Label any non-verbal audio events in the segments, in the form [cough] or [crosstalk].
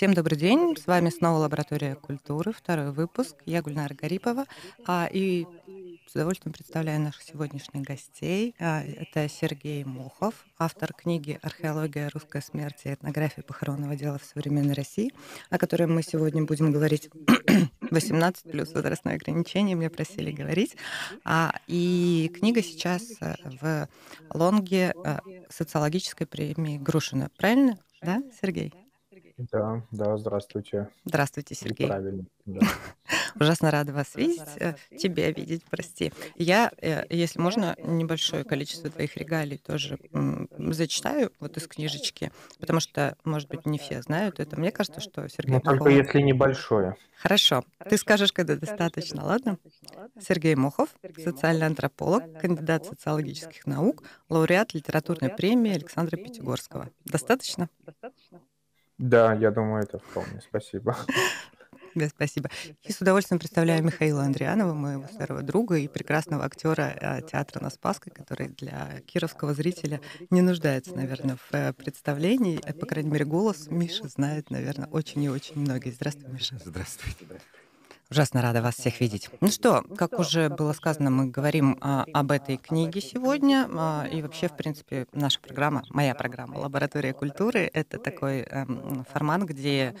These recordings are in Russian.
Всем добрый день. С вами снова Лаборатория культуры, второй выпуск. Я Гульнара Гарипова. А, и с удовольствием представляю наших сегодняшних гостей. А, это Сергей Мохов, автор книги «Археология русской смерти. и Этнография похоронного дела в современной России», о которой мы сегодня будем говорить 18 [clears throat] плюс возрастное ограничение, меня просили говорить. А, и книга сейчас э, в Лонге э, социологической премии Грушина. Правильно? Да, Сергей? Да, да, здравствуйте. Здравствуйте, Сергей. И правильно, да. [laughs] Ужасно рада вас э, видеть, тебя видеть, прости. Э, Я, если можно, небольшое количество твоих регалий тоже зачитаю вот из книжечки, потому что, может быть, не все знают это. Мне кажется, что Сергей... Но только если небольшое. Хорошо. Ты скажешь, когда достаточно, ладно? Сергей Мохов, социальный антрополог, кандидат социологических наук, лауреат литературной премии Александра Пятигорского. Достаточно? Достаточно. Да, я думаю, это вполне. Спасибо. [laughs] Да, спасибо. И с удовольствием представляю Михаила Андрианова, моего старого друга и прекрасного актера э, театра на Спасской, который для кировского зрителя не нуждается, наверное, в э, представлении. Э, по крайней мере, голос Миша знает, наверное, очень и очень многие. Здравствуй, Миша. Здравствуйте. Ужасно рада вас всех видеть. Ну что, как уже было сказано, мы говорим а, об этой книге сегодня. А, и вообще, в принципе, наша программа, моя программа «Лаборатория культуры» — это такой а, формат, где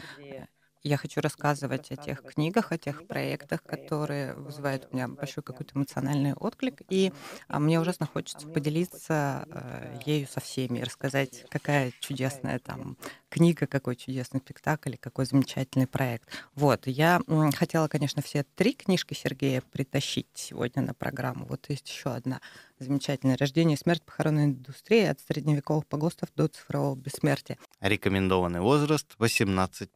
я хочу рассказывать о тех книгах, о тех проектах, которые вызывают у меня большой какой-то эмоциональный отклик. И а, мне ужасно хочется а э, поделиться ею со всеми, рассказать, какая чудесная там книга, какой чудесный спектакль, какой замечательный проект. Вот, я хотела, конечно, все три книжки Сергея притащить сегодня на программу. Вот есть еще одна замечательное «Рождение и смерть похоронной индустрии от средневековых погостов до цифрового бессмертия». Рекомендованный возраст 18+.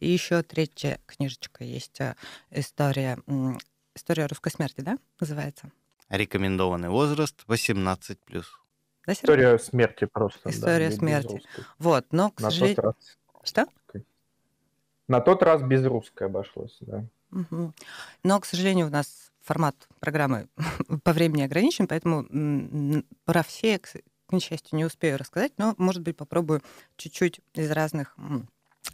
И еще третья книжечка есть э, «История, история русской смерти», да, называется? Рекомендованный возраст 18+. Да, История смерти просто. История да, смерти. Вот, но, к сожалению... Что? На тот раз без русской обошлось, да. Угу. Но, к сожалению, у нас формат программы [laughs] по времени ограничен, поэтому про все, к, несчастью, не успею рассказать, но, может быть, попробую чуть-чуть из разных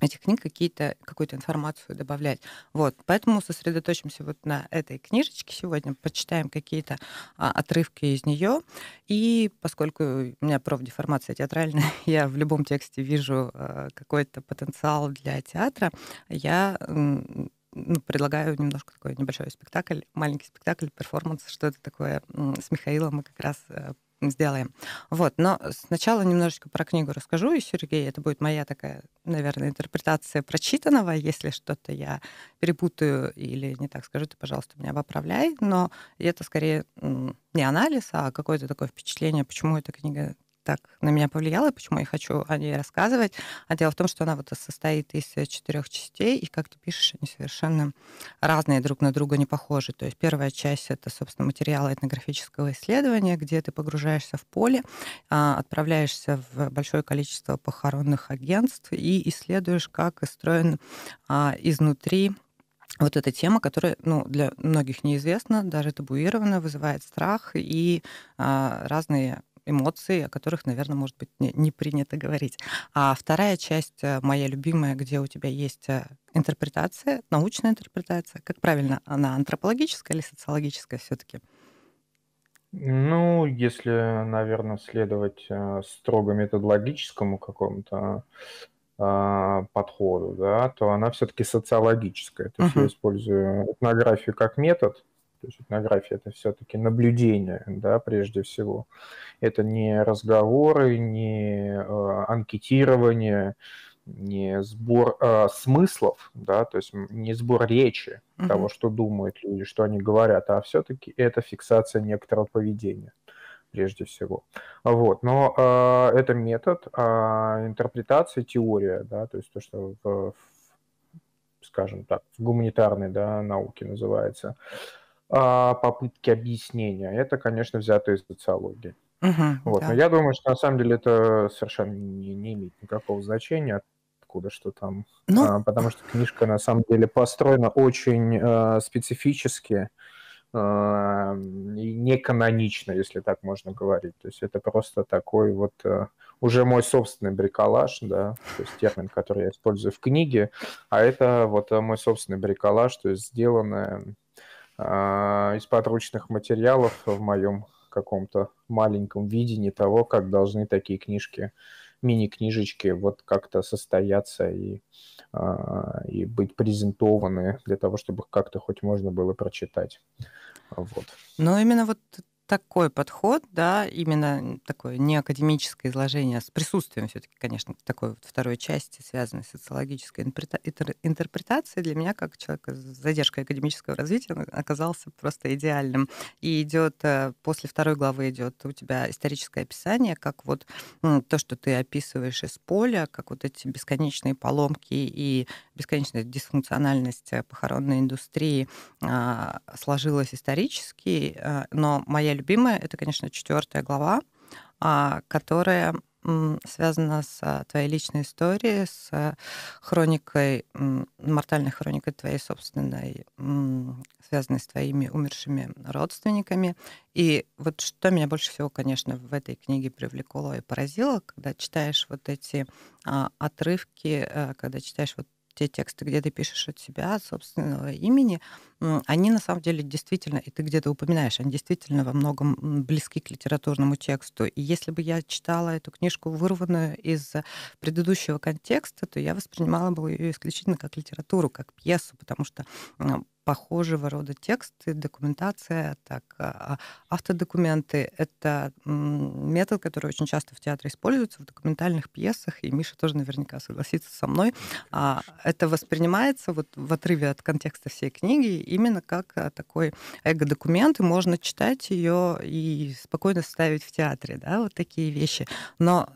этих книг какие-то, какую-то информацию добавлять. Вот, поэтому сосредоточимся вот на этой книжечке сегодня, почитаем какие-то а, отрывки из нее. И поскольку у меня профдеформация театральная, [laughs] я в любом тексте вижу а, какой-то потенциал для театра, я ну, предлагаю немножко такой небольшой спектакль, маленький спектакль, перформанс, что это такое с Михаилом мы как раз э, сделаем. Вот, но сначала немножечко про книгу расскажу, и, Сергей, это будет моя такая, наверное, интерпретация прочитанного. Если что-то я перепутаю или не так скажу, ты, пожалуйста, меня поправляй. Но это скорее не анализ, а какое-то такое впечатление, почему эта книга так на меня повлияла, почему я хочу о ней рассказывать. А дело в том, что она вот состоит из э, четырех частей, и, как ты пишешь, они совершенно разные друг на друга не похожи. То есть первая часть — это, собственно, материалы этнографического исследования, где ты погружаешься в поле, а, отправляешься в большое количество похоронных агентств и исследуешь, как устроен а, изнутри вот эта тема, которая ну, для многих неизвестна, даже табуирована, вызывает страх и а, разные Эмоции, о которых, наверное, может быть, не, не принято говорить. А вторая часть э, моя любимая, где у тебя есть э, интерпретация, научная интерпретация. Как правильно, она антропологическая или социологическая все-таки? Ну, если, наверное, следовать э, строго методологическому какому-то а, подходу, да, то она все-таки социологическая. То есть uh-huh. я использую этнографию как метод, то есть этнография это все-таки наблюдение, да, прежде всего. Это не разговоры, не э, анкетирование, не сбор э, смыслов, да, то есть не сбор речи uh-huh. того, что думают люди, что они говорят, а все-таки это фиксация некоторого поведения прежде всего. Вот, но э, это метод э, интерпретации, теория, да, то есть то, что в, в скажем так, в гуманитарной да, науке называется. Э, а, попытки объяснения. Это, конечно, взято из социологии. Угу, вот. да. Но я думаю, что на самом деле это совершенно не, не имеет никакого значения, откуда что там. Ну... А, потому что книжка на самом деле построена очень э, специфически э, и неканонично, если так можно говорить. То есть это просто такой вот э, уже мой собственный бриколаж, да, то есть термин, который я использую в книге, а это вот мой собственный бриколаж, то есть сделанное а, из подручных материалов в моем каком-то маленьком видении того, как должны такие книжки, мини-книжечки вот как-то состояться и, а, и быть презентованы для того, чтобы их как-то хоть можно было прочитать. Вот. Но именно вот такой подход, да, именно такое не академическое изложение, а с присутствием все-таки, конечно, такой вот второй части, связанной с социологической интерпретацией, для меня, как человека с задержкой академического развития, оказался просто идеальным. И идет, э, после второй главы идет у тебя историческое описание, как вот то, что ты описываешь из поля, как вот эти бесконечные поломки и бесконечная дисфункциональность э, похоронной индустрии а, сложилась исторически, э, но моя любимая, это, конечно, четвертая глава, а, которая связана с а, твоей личной историей, с а, хроникой, мортальной хроникой твоей собственной, связанной с твоими умершими родственниками. И вот что меня больше всего, конечно, в этой книге привлекло и поразило, когда читаешь вот эти отрывки, э, когда читаешь вот те тексты, где ты пишешь от себя, от собственного имени, они на самом деле действительно, и ты где-то упоминаешь, они действительно во многом близки к литературному тексту. И если бы я читала эту книжку, вырванную из предыдущего контекста, то я воспринимала бы ее исключительно как литературу, как пьесу, потому что похожего рода тексты, документация, так, а, автодокументы. Это метод, который очень часто в театре используется, в документальных пьесах, и Миша тоже наверняка согласится со мной. А, это воспринимается вот в отрыве от контекста всей книги именно как а, такой эго-документ, и можно читать ее и спокойно ставить в театре, да, вот такие вещи. Но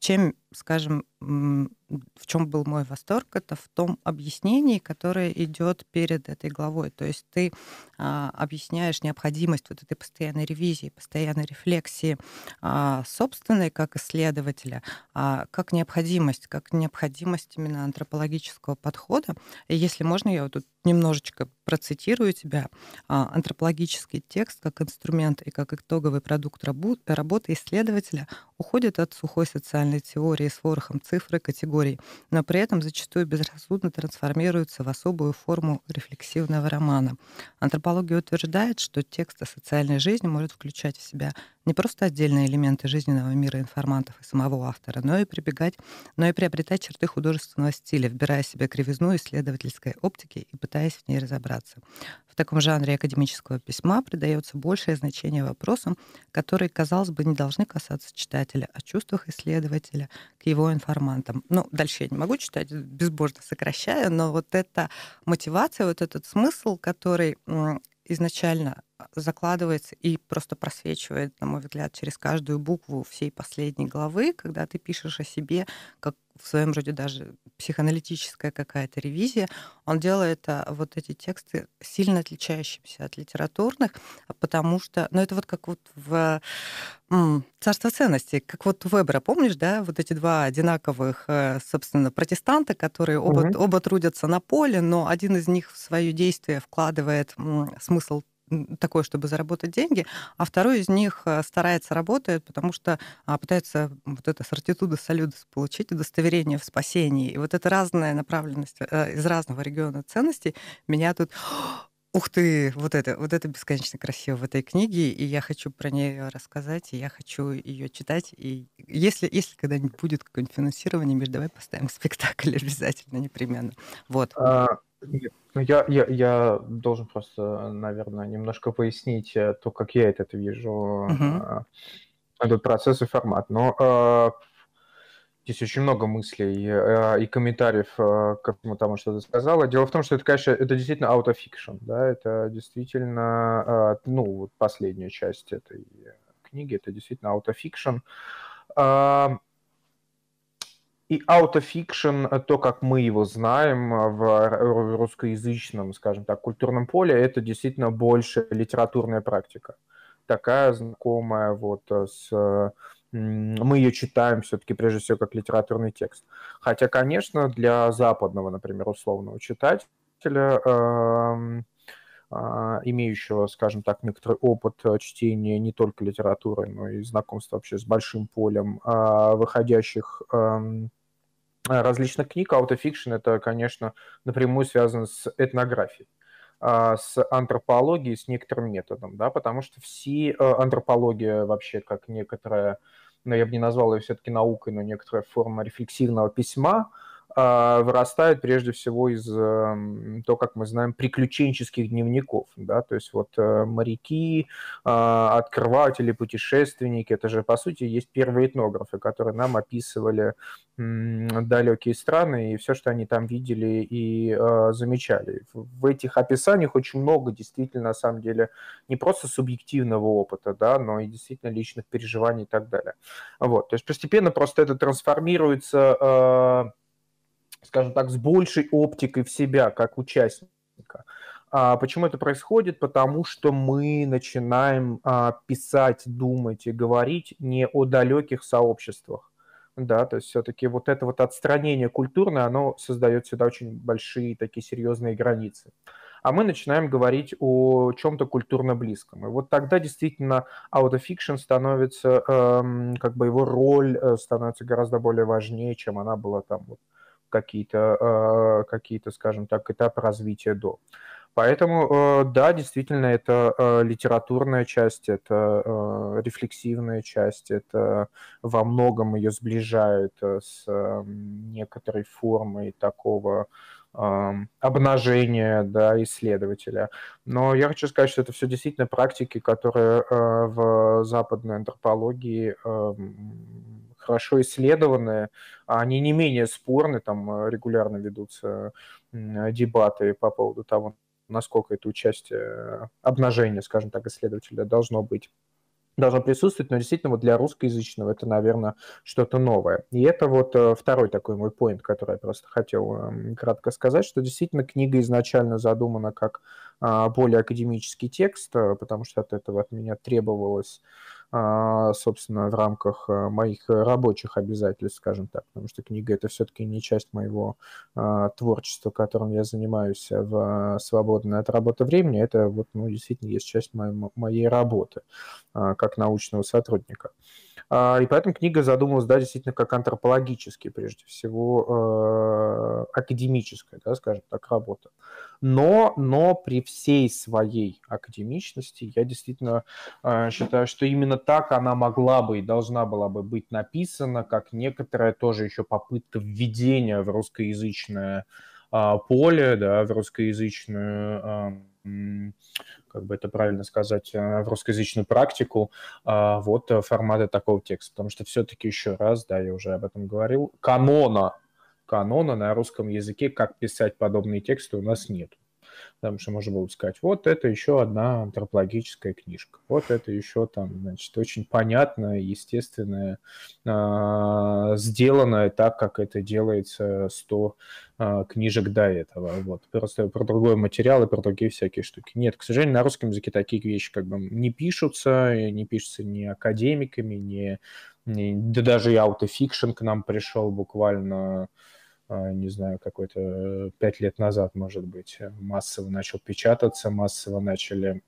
чем скажем, в чем был мой восторг, это в том объяснении, которое идет перед этой главой. То есть ты а, объясняешь необходимость вот этой постоянной ревизии, постоянной рефлексии а, собственной как исследователя, а, как необходимость, как необходимость именно антропологического подхода. И если можно, я вот тут немножечко процитирую тебя. А, антропологический текст как инструмент и как итоговый продукт работы исследователя уходит от сухой социальной теории симметрии с ворохом цифр и категорий, но при этом зачастую безрассудно трансформируются в особую форму рефлексивного романа. Антропология утверждает, что текст о социальной жизни может включать в себя не просто отдельные элементы жизненного мира информантов и самого автора, но и прибегать, но и приобретать черты художественного стиля, вбирая в себя кривизну исследовательской оптики и пытаясь в ней разобраться. В таком жанре академического письма придается большее значение вопросам, которые, казалось бы, не должны касаться читателя, о а чувствах исследователя, его информантам. Ну, дальше я не могу читать, безбожно сокращаю, но вот эта мотивация, вот этот смысл, который изначально закладывается и просто просвечивает, на мой взгляд, через каждую букву всей последней главы, когда ты пишешь о себе, как в своем роде даже психоаналитическая какая-то ревизия, он делает а, вот эти тексты сильно отличающимися от литературных, потому что, ну это вот как вот в м, «Царство ценностей», как вот у Вебера, помнишь, да, вот эти два одинаковых, э, собственно, протестанта, которые оба, угу. оба трудятся на поле, но один из них в свое действие вкладывает м, смысл такое, чтобы заработать деньги, а второй из них э, старается, работает, потому что а, пытается вот это сортитуда солюдус получить, удостоверение в спасении. И вот эта разная направленность э, из разного региона ценностей меня тут Ух ты, вот это, вот это бесконечно красиво в этой книге, и я хочу про нее рассказать, и я хочу ее читать. И если, если когда-нибудь будет какое-нибудь финансирование, Миш, давай поставим спектакль обязательно, непременно. Вот. А, нет, ну, я, я, я должен просто, наверное, немножко пояснить э, то, как я этот вижу, uh-huh. этот процесс и формат. Но э, здесь очень много мыслей э, и комментариев э, к этому тому, что ты сказала. Дело в том, что это, конечно, это действительно аутофикшн, да, это действительно, э, ну, вот последняя часть этой книги, это действительно аутофикшн. Э, и аутофикшн, э, то, как мы его знаем э, в э, русскоязычном, скажем так, культурном поле, это действительно больше литературная практика. Такая знакомая вот с... Мы ее читаем все-таки прежде всего как литературный текст. Хотя, конечно, для западного, например, условного читателя эм, а, имеющего, скажем так, некоторый опыт э, чтения не только литературы, но и знакомства вообще с большим полем а, выходящих эм, различных книг. Аутофикшн – это, конечно, напрямую связано с этнографией а, с антропологией, с некоторым методом, да, потому что все э, антропология вообще как некоторая, но ну, я бы не назвал ее все-таки наукой, но некоторая форма рефлексивного письма, а, вырастает прежде всего из, эм, то, как мы знаем, приключенческих дневников, да, то есть вот э, моряки, а, открыватели, путешественники, это же, по сути, есть первые этнографы, которые нам описывали далекие страны и все, что они там видели и а, замечали. В этих описаниях очень много действительно, на самом деле, не просто субъективного опыта, да, но и действительно личных переживаний и так далее. Вот, то есть постепенно просто это трансформируется скажем так, с большей оптикой в себя как участника. А почему это происходит? Потому что мы начинаем а, писать, думать и говорить не о далеких сообществах. Да, то есть все-таки вот это вот отстранение культурное, оно создает сюда очень большие такие серьезные границы. А мы начинаем говорить о чем-то культурно близком. И вот тогда действительно аутофикшн становится, эм, как бы его роль э, становится гораздо более важнее, чем она была там вот, э, какие-то, а, какие-то скажем так, этапы развития до. Поэтому, э, да, действительно, это э, литературная часть, это э, рефлексивная часть, это во многом ее сближает с некоторой формой такого обнажения да, исследователя. Но я хочу сказать, что это все действительно практики, которые в западной антропологии хорошо исследованы, а они не менее спорны, там э, регулярно ведутся дебаты по поводу того, насколько это участие, обнажение, скажем так, исследователя должно быть должно присутствовать, но действительно вот для русскоязычного это, наверное, что-то новое. И это вот э, второй такой мой поинт, который я просто хотел эм, кратко сказать, что действительно книга изначально задумана как а, более академический текст, э, потому что от этого от меня требовалось а, собственно, в рамках э, моих рабочих обязательств, скажем так, потому что книга это все-таки не часть моего а, творчества, которым я занимаюсь э, в э, свободное от работы времени, это вот, ну, действительно есть часть моей, моей работы а, как научного сотрудника. Uh, а, и поэтому книга задумалась, да, действительно, как антропологически, прежде всего, э, академическая, да, скажем так, работа. Но, но при всей своей академичности я действительно э, считаю, что именно так она могла бы и должна была бы быть написана, как некоторая тоже еще попытка введения в русскоязычное э, поле, да, в русскоязычную как бы это правильно сказать, э, в русскоязычную практику а, вот э, формата такого текста. Потому что все-таки еще раз, да, я уже об этом говорил, канона, канона на русском языке, как писать подобные тексты у нас нет. Потому что можно было бы сказать, вот это еще одна антропологическая книжка, вот это еще там, значит, очень понятное, естественное, а, сделанное так, как это делается 100 а, книжек до этого. Вот. Просто про другой материал и про другие всякие штуки. Нет, к сожалению, на русском языке такие вещи как бы не пишутся, не пишутся ни академиками, ни, ни да даже и аутофикшн к нам пришел буквально а, не знаю, какой-то э, пять лет назад, может быть, э, массово начал печататься, массово начали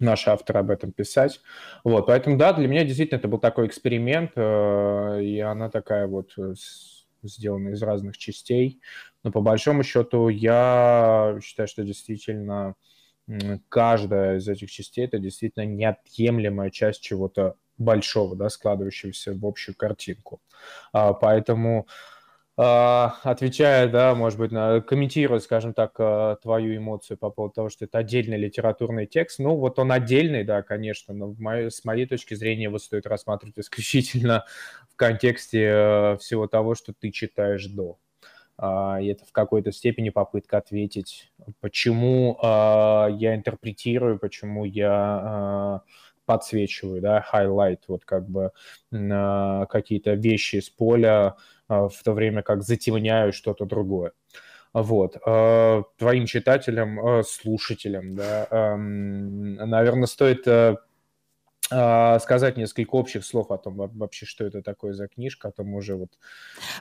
наши авторы об этом писать. Вот, поэтому, да, для меня действительно это был такой эксперимент, э, и она такая вот сделана из разных частей. Но по большому счету я считаю, что действительно каждая из этих частей это действительно неотъемлемая часть чего-то большого, да, складывающегося в общую картинку. А, поэтому Э, отвечая, да, может быть, на, комментируя, скажем так, э, твою эмоцию по поводу того, что это отдельный литературный текст. Ну, вот он отдельный, да, конечно, но моей, с моей точки зрения его стоит рассматривать исключительно в контексте э, всего того, что ты читаешь до. А, и это в какой-то степени попытка ответить, почему я интерпретирую, почему я подсвечиваю, да, highlight, вот как бы какие-то вещи из поля, а, в то время как затемняю что-то другое. Вот. А, твоим читателям, а, слушателям, да, эм, наверное, стоит э, а, сказать несколько общих слов о том вообще, что это такое за книжка, а то мы уже вот...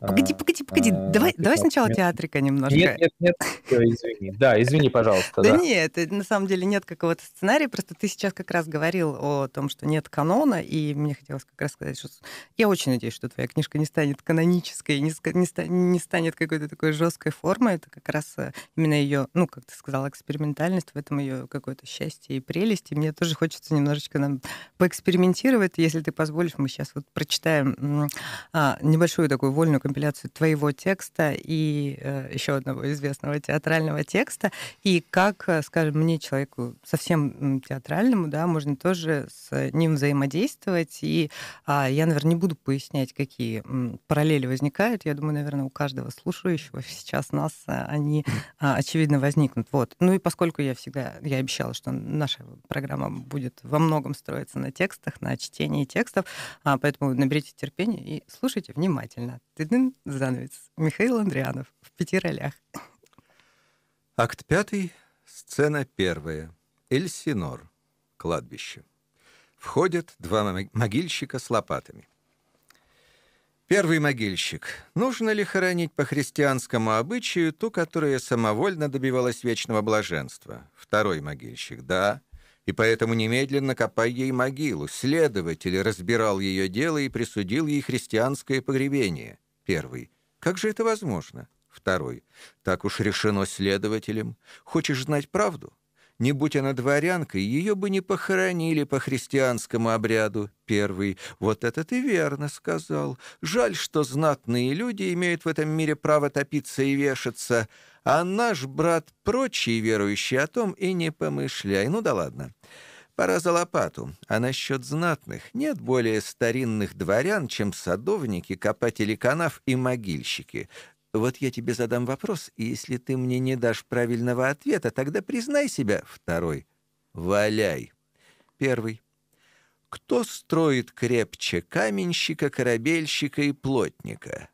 Погоди, а, погоди, погоди, а, давай, давай сначала нет. театрика немножко. Нет, нет, нет, извини, да, извини, пожалуйста. Да нет, э, на самом деле нет какого-то сценария, просто ты сейчас как раз говорил о том, что нет канона, и мне хотелось как раз сказать, что я очень надеюсь, что твоя книжка не станет канонической, не, не станет какой-то такой жесткой формой, это как раз э, именно ее, ну, как ты сказала, экспериментальность, в этом ее какое-то счастье и прелесть, и мне тоже хочется немножечко нам поэкспериментировать, если ты позволишь, мы сейчас вот прочитаем а, небольшую такую вольную компиляцию твоего текста и э, еще одного известного театрального текста, и как, э, скажем, мне, человеку совсем театральному, да, можно тоже с ним взаимодействовать, и а, я, наверное, не буду пояснять, какие параллели возникают, я думаю, наверное, у каждого слушающего сейчас нас э, они, а, очевидно, возникнут. Вот. Ну и поскольку я всегда, я обещала, что наша программа будет во многом строиться на на текстах, на чтении текстов. А, поэтому наберите терпение и слушайте внимательно. Тыдын занавес. Михаил Андрианов в пяти ролях. Акт пятый, сцена первая. Эльсинор. Кладбище. Входят два могильщика с лопатами. Первый могильщик. Нужно ли хоронить по христианскому обычаю ту, которая самовольно добивалась вечного блаженства? Второй могильщик. Да и поэтому немедленно копай ей могилу. Следователь разбирал ее дело и присудил ей христианское погребение. Первый. Как же это возможно? Второй. Так уж решено следователем. Хочешь знать правду? Не будь она дворянкой, ее бы не похоронили по христианскому обряду. Первый. Вот это ты верно сказал. Жаль, что знатные люди имеют в этом мире право топиться и вешаться. А наш брат прочие верующие о том и не помышляй. Ну да ладно. Пора за лопату. А насчет знатных нет более старинных дворян, чем садовники, копатели канав и могильщики. Вот я тебе задам вопрос, и если ты мне не дашь правильного ответа, тогда признай себя. Второй. Валяй. Первый. Кто строит крепче каменщика, корабельщика и плотника?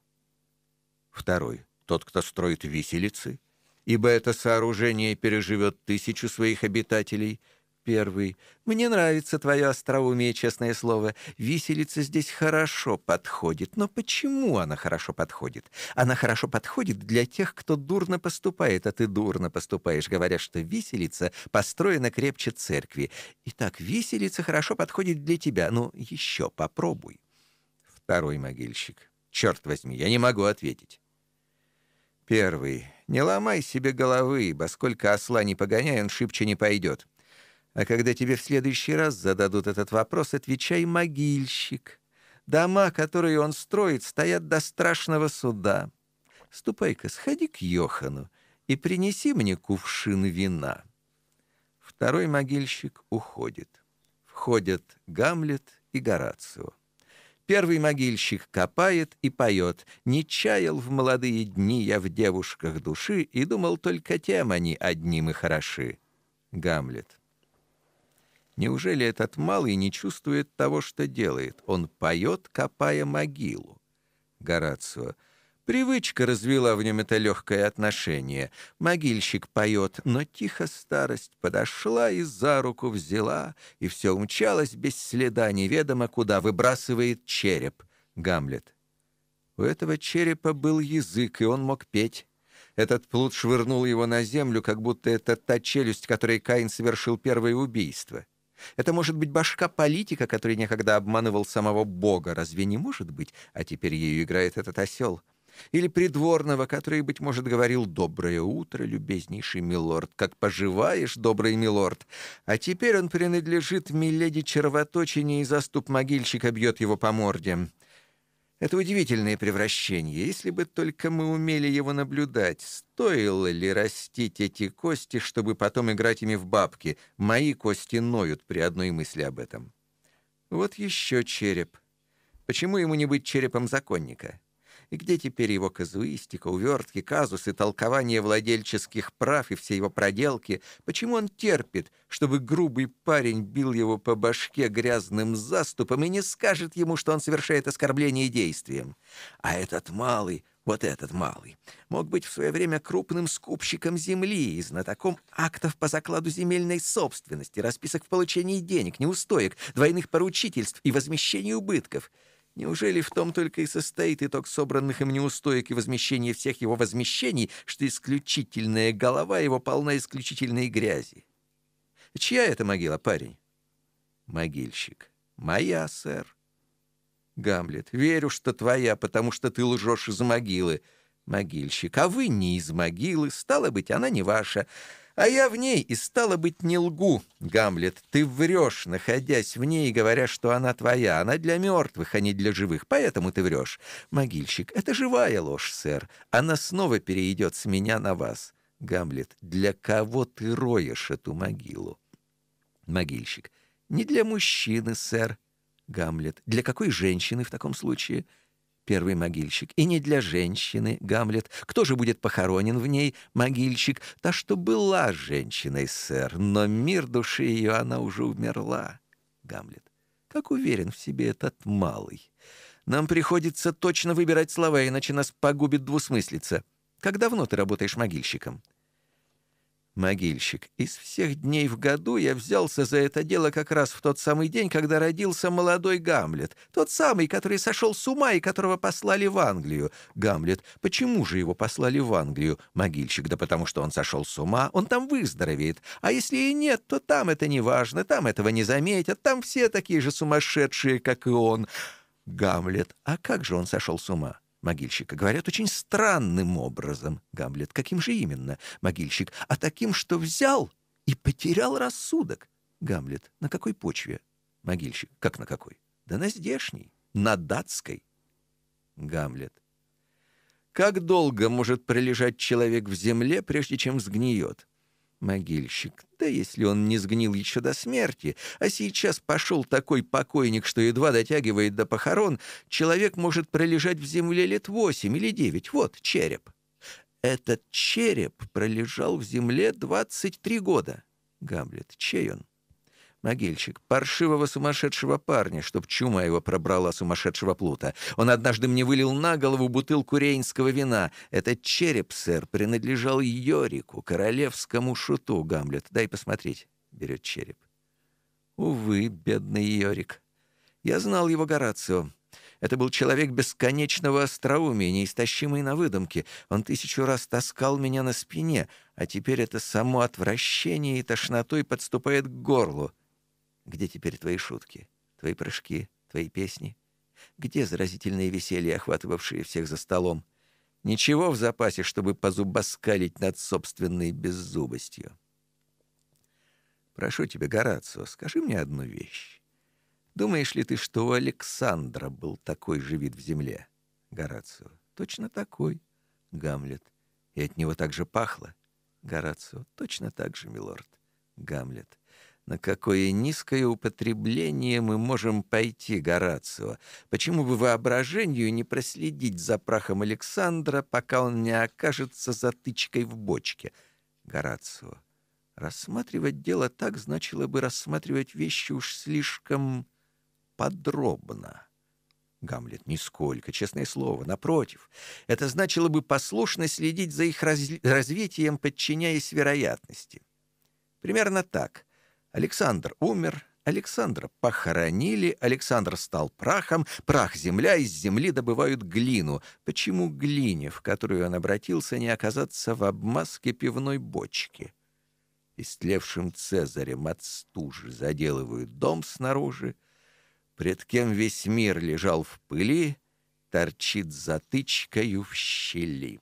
Второй. Тот, кто строит виселицы ибо это сооружение переживет тысячу своих обитателей. Первый. Мне нравится твое остроумие, честное слово. Виселица здесь хорошо подходит. Но почему она хорошо подходит? Она хорошо подходит для тех, кто дурно поступает, а ты дурно поступаешь, говоря, что виселица построена крепче церкви. Итак, виселица хорошо подходит для тебя. Ну, еще попробуй. Второй могильщик. Черт возьми, я не могу ответить. Первый. Не ломай себе головы, сколько осла не погоняй, он шибче не пойдет. А когда тебе в следующий раз зададут этот вопрос, отвечай «могильщик». Дома, которые он строит, стоят до страшного суда. Ступай-ка, сходи к Йохану и принеси мне кувшин вина». Второй могильщик уходит. Входят Гамлет и Горацио. Первый могильщик копает и поет. Не чаял в молодые дни я в девушках души и думал только тем они одним и хороши. Гамлет. Неужели этот малый не чувствует того, что делает? Он поет, копая могилу. Горацио. Привычка развела в нем это легкое отношение. Могильщик поет, но тихо старость подошла и за руку взяла, и все умчалось без следа, неведомо куда, выбрасывает череп. Гамлет. У этого черепа был язык, и он мог петь. Этот плут швырнул его на землю, как будто это та челюсть, которой Каин совершил первое убийство. Это может быть башка политика, который некогда обманывал самого Бога. Разве не может быть? А теперь ею играет этот осел или придворного, который, быть может, говорил «Доброе утро, любезнейший милорд, как поживаешь, добрый милорд». А теперь он принадлежит миледи червоточине, и заступ могильщика бьет его по морде. Это удивительное превращение, если бы только мы умели его наблюдать. Стоило ли растить эти кости, чтобы потом играть ими в бабки? Мои кости ноют при одной мысли об этом. Вот еще череп. Почему ему не быть черепом законника? И где теперь его казуистика, увертки, казусы, толкование владельческих прав и все его проделки? Почему он терпит, чтобы грубый парень бил его по башке грязным заступом и не скажет ему, что он совершает оскорбление действием? А этот малый, вот этот малый, мог быть в свое время крупным скупщиком земли и знатоком актов по закладу земельной собственности, расписок в получении денег, неустоек, двойных поручительств и возмещении убытков — Неужели в том только и состоит итог собранных им неустоек и возмещения всех его возмещений, что исключительная голова его полна исключительной грязи? Чья это могила, парень? Могильщик. Моя, сэр. Гамлет. Верю, что твоя, потому что ты лжешь из могилы. Могильщик. А вы не из могилы, стало быть, она не ваша. А я в ней, и стало быть, не лгу. Гамлет, ты врёшь, находясь в ней, говоря, что она твоя. Она для мёртвых, а не для живых, поэтому ты врёшь, Могильщик, это живая ложь, сэр. Она снова перейдет с меня на вас. Гамлет, для кого ты роешь эту могилу? Могильщик, не для мужчины, сэр. Гамлет, для какой женщины в таком случае? — первый могильщик, и не для женщины, Гамлет. Кто же будет похоронен в ней, могильщик? Та, что была женщиной, сэр, но мир души ее, она уже умерла, Гамлет. Как уверен в себе этот малый. Нам приходится точно выбирать слова, иначе нас погубит двусмыслица. Как давно ты работаешь могильщиком?» могильщик. «Из всех дней в году я взялся за это дело как раз в тот самый день, когда родился молодой Гамлет. Тот самый, который сошел с ума и которого послали в Англию. Гамлет, почему же его послали в Англию? Могильщик, да потому что он сошел с ума, он там выздоровеет. А если и нет, то там это не важно, там этого не заметят, там все такие же сумасшедшие, как и он». Гамлет, а как же он сошел с ума? могильщика. Говорят очень странным образом. Гамлет. Каким же именно? Могильщик. А таким, что взял и потерял рассудок. Гамлет. На какой почве? Могильщик. Как на какой? Да на здешней. На датской. Гамлет. Как долго может пролежать человек в земле, прежде чем сгниет? Могильщик, да если он не сгнил еще до смерти, а сейчас пошел такой покойник, что едва дотягивает до похорон, человек может пролежать в земле лет восемь или девять. Вот череп. Этот череп пролежал в земле 23 года. Гамлет, чей он? Могильщик. Паршивого сумасшедшего парня, чтоб чума его пробрала сумасшедшего плута. Он однажды мне вылил на голову бутылку рейнского вина. Этот череп, сэр, принадлежал Йорику, королевскому шуту, Гамлет. Дай посмотреть. Берет череп. Увы, бедный Йорик. Я знал его Горацио. Это был человек бесконечного остроумия, неистощимый на выдумке. Он тысячу раз таскал меня на спине, а теперь это само отвращение и тошнотой подступает к горлу. Где теперь твои шутки, твои прыжки, твои песни? Где заразительные веселья, охватывавшие всех за столом? Ничего в запасе, чтобы позубоскалить над собственной беззубостью. Прошу тебя, Горацио, скажи мне одну вещь. Думаешь ли ты, что у Александра был такой же вид в земле? Горацио. Точно такой. Гамлет. И от него так же пахло? Горацио. Точно так же, милорд. Гамлет. На какое низкое употребление мы можем пойти, Горацио? Почему бы воображению не проследить за прахом Александра, пока он не окажется затычкой в бочке? Горацио. Рассматривать дело так значило бы рассматривать вещи уж слишком подробно. Гамлет, нисколько, честное слово, напротив. Это значило бы послушно следить за их раз... развитием, подчиняясь вероятности. Примерно так — Александр умер, Александра похоронили, Александр стал прахом, прах земля, из земли добывают глину. Почему глине, в которую он обратился, не оказаться в обмазке пивной бочки? Истлевшим цезарем от стужи заделывают дом снаружи, пред кем весь мир лежал в пыли, торчит затычкою в щели.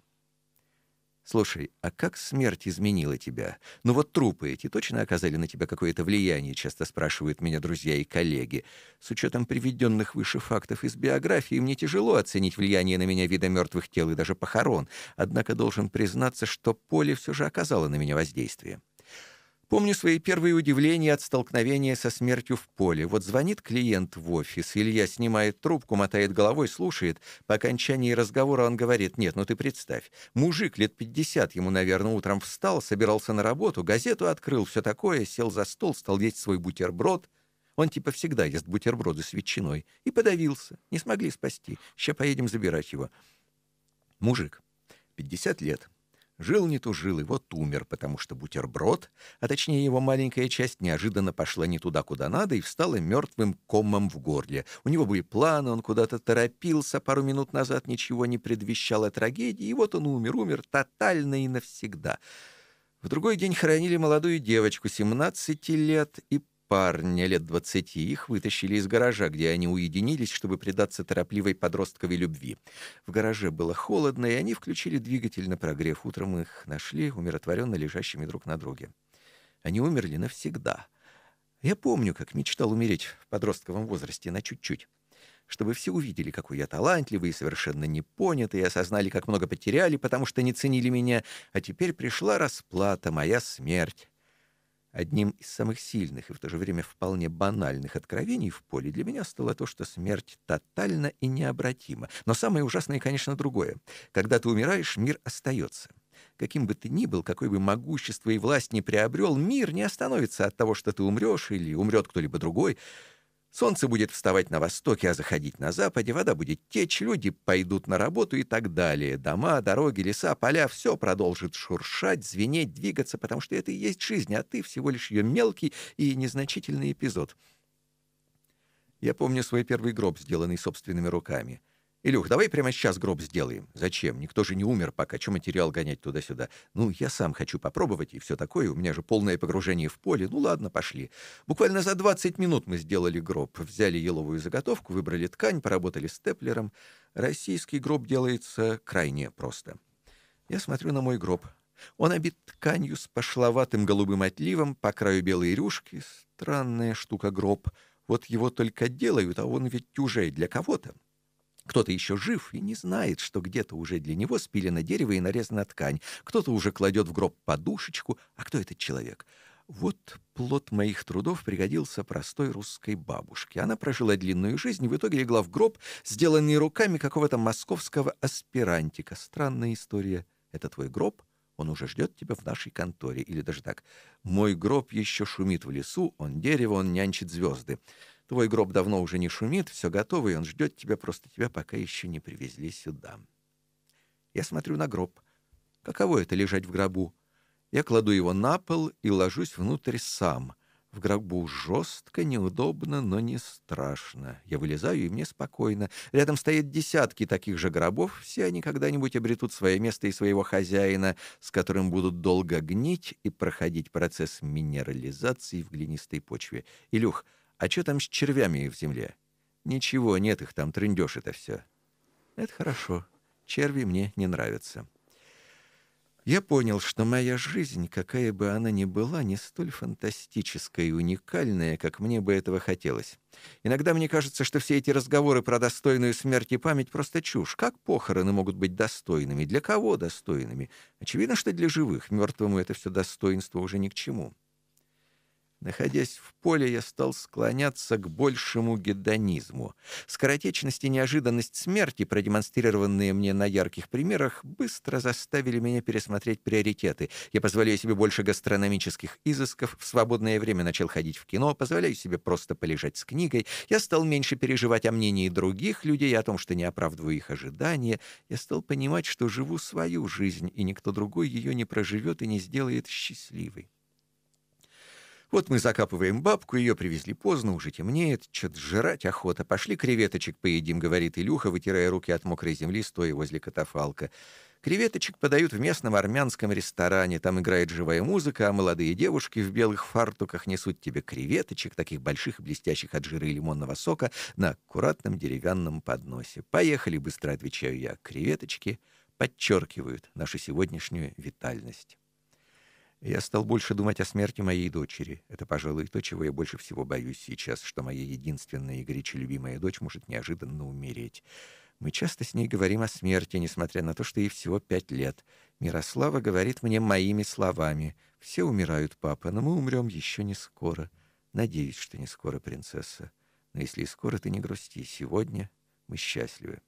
Слушай, а как смерть изменила тебя? Ну вот трупы эти точно оказали на тебя какое-то влияние, часто спрашивают меня друзья и коллеги. С учетом приведенных выше фактов из биографии, мне тяжело оценить влияние на меня вида мертвых тел и даже похорон. Однако должен признаться, что поле все же оказало на меня воздействие. Помню свои первые удивления от столкновения со смертью в поле. Вот звонит клиент в офис, Илья снимает трубку, мотает головой, слушает. По окончании разговора он говорит, «Нет, ну ты представь, мужик лет 50, ему, наверное, утром встал, собирался на работу, газету открыл, все такое, сел за стол, стал есть свой бутерброд». Он типа всегда ест бутерброды с ветчиной. И подавился. Не смогли спасти. Сейчас поедем забирать его. Мужик, 50 лет, Жил не тужил, и вот умер, потому что бутерброд, а точнее его маленькая часть, неожиданно пошла не туда, куда надо, и встала мертвым комом в горле. У него были планы, он куда-то торопился, пару минут назад ничего не предвещало трагедии, и вот он умер, умер тотально и навсегда. В другой день хоронили молодую девочку, 17 лет, и парня лет двадцати, их вытащили из гаража, где они уединились, чтобы предаться торопливой подростковой любви. В гараже было холодно, и они включили двигатель на прогрев. Утром их нашли умиротворенно лежащими друг на друге. Они умерли навсегда. Я помню, как мечтал умереть в подростковом возрасте на чуть-чуть чтобы все увидели, какой я талантливый и совершенно непонятый, и осознали, как много потеряли, потому что не ценили меня, а теперь пришла расплата, моя смерть. Одним из самых сильных и в то же время вполне банальных откровений в поле для меня стало то, что смерть тотальна и необратима. Но самое ужасное, конечно, другое. Когда ты умираешь, мир остается. Каким бы ты ни был, какой бы могущество и власть ни приобрел, мир не остановится от того, что ты умрешь или умрет кто-либо другой — Солнце будет вставать на востоке, а заходить на западе, вода будет течь, люди пойдут на работу и так далее. Дома, дороги, леса, поля — все продолжит шуршать, звенеть, двигаться, потому что это и есть жизнь, а ты всего лишь ее мелкий и незначительный эпизод. Я помню свой первый гроб, сделанный собственными руками — Илюх, давай прямо сейчас гроб сделаем. Зачем? Никто же не умер пока. Чем материал гонять туда-сюда? Ну, я сам хочу попробовать и все такое. У меня же полное погружение в поле. Ну ладно, пошли. Буквально за 20 минут мы сделали гроб. Взяли еловую заготовку, выбрали ткань, поработали степлером. Российский гроб делается крайне просто. Я смотрю на мой гроб. Он обит тканью с пошловатым голубым отливом, по краю белые рюшки. Странная штука гроб. Вот его только делают, а он ведь уже для кого-то. Кто-то еще жив и не знает, что где-то уже для него спилено дерево и нарезана ткань. Кто-то уже кладет в гроб подушечку, а кто этот человек? Вот плод моих трудов пригодился простой русской бабушке. Она прожила длинную жизнь и в итоге легла в гроб, сделанный руками какого-то московского аспирантика. Странная история. Это твой гроб? Он уже ждет тебя в нашей конторе. Или даже так. Мой гроб еще шумит в лесу, он дерево, он нянчит звезды. Твой гроб давно уже не шумит, все готово, и он ждет тебя, просто тебя пока еще не привезли сюда. Я смотрю на гроб. Каково это — лежать в гробу? Я кладу его на пол и ложусь внутрь сам. В гробу жестко, неудобно, но не страшно. Я вылезаю, и мне спокойно. Рядом стоят десятки таких же гробов. Все они когда-нибудь обретут свое место и своего хозяина, с которым будут долго гнить и проходить процесс минерализации в глинистой почве. Илюх, — а что там с червями в земле? Ничего, нет их там, трындёж это все. Это хорошо. Черви мне не нравятся. Я понял, что моя жизнь, какая бы она ни была, не столь фантастическая и уникальная, как мне бы этого хотелось. Иногда мне кажется, что все эти разговоры про достойную смерть и память просто чушь. Как похороны могут быть достойными? Для кого достойными? Очевидно, что для живых. Мертвому это все достоинство уже ни к чему. Находясь в поле, я стал склоняться к большему гедонизму. Скоротечность и неожиданность смерти, продемонстрированные мне на ярких примерах, быстро заставили меня пересмотреть приоритеты. Я позволяю себе больше гастрономических изысков, в свободное время начал ходить в кино, позволяю себе просто полежать с книгой. Я стал меньше переживать о мнении других людей, о том, что не оправдываю их ожидания. Я стал понимать, что живу свою жизнь, и никто другой ее не проживет и не сделает счастливой. Вот мы закапываем бабку, ее привезли поздно, уже темнеет, что-то жрать охота. Пошли креветочек поедим, говорит Илюха, вытирая руки от мокрой земли, стоя возле катафалка. Креветочек подают в местном армянском ресторане. Там играет живая музыка, а молодые девушки в белых фартуках несут тебе креветочек, таких больших и блестящих от жира и лимонного сока, на аккуратном деревянном подносе. «Поехали!» — быстро отвечаю я. Креветочки подчеркивают нашу сегодняшнюю витальность. Я стал больше думать о смерти моей дочери. Это, пожалуй, то, чего я больше всего боюсь сейчас, что моя единственная и горячо любимая дочь может неожиданно умереть. Мы часто с ней говорим о смерти, несмотря на то, что ей всего пять лет. Мирослава говорит мне моими словами. «Все умирают, папа, но мы умрем еще не скоро. Надеюсь, что не скоро, принцесса. Но если и скоро, ты не грусти. Сегодня мы счастливы».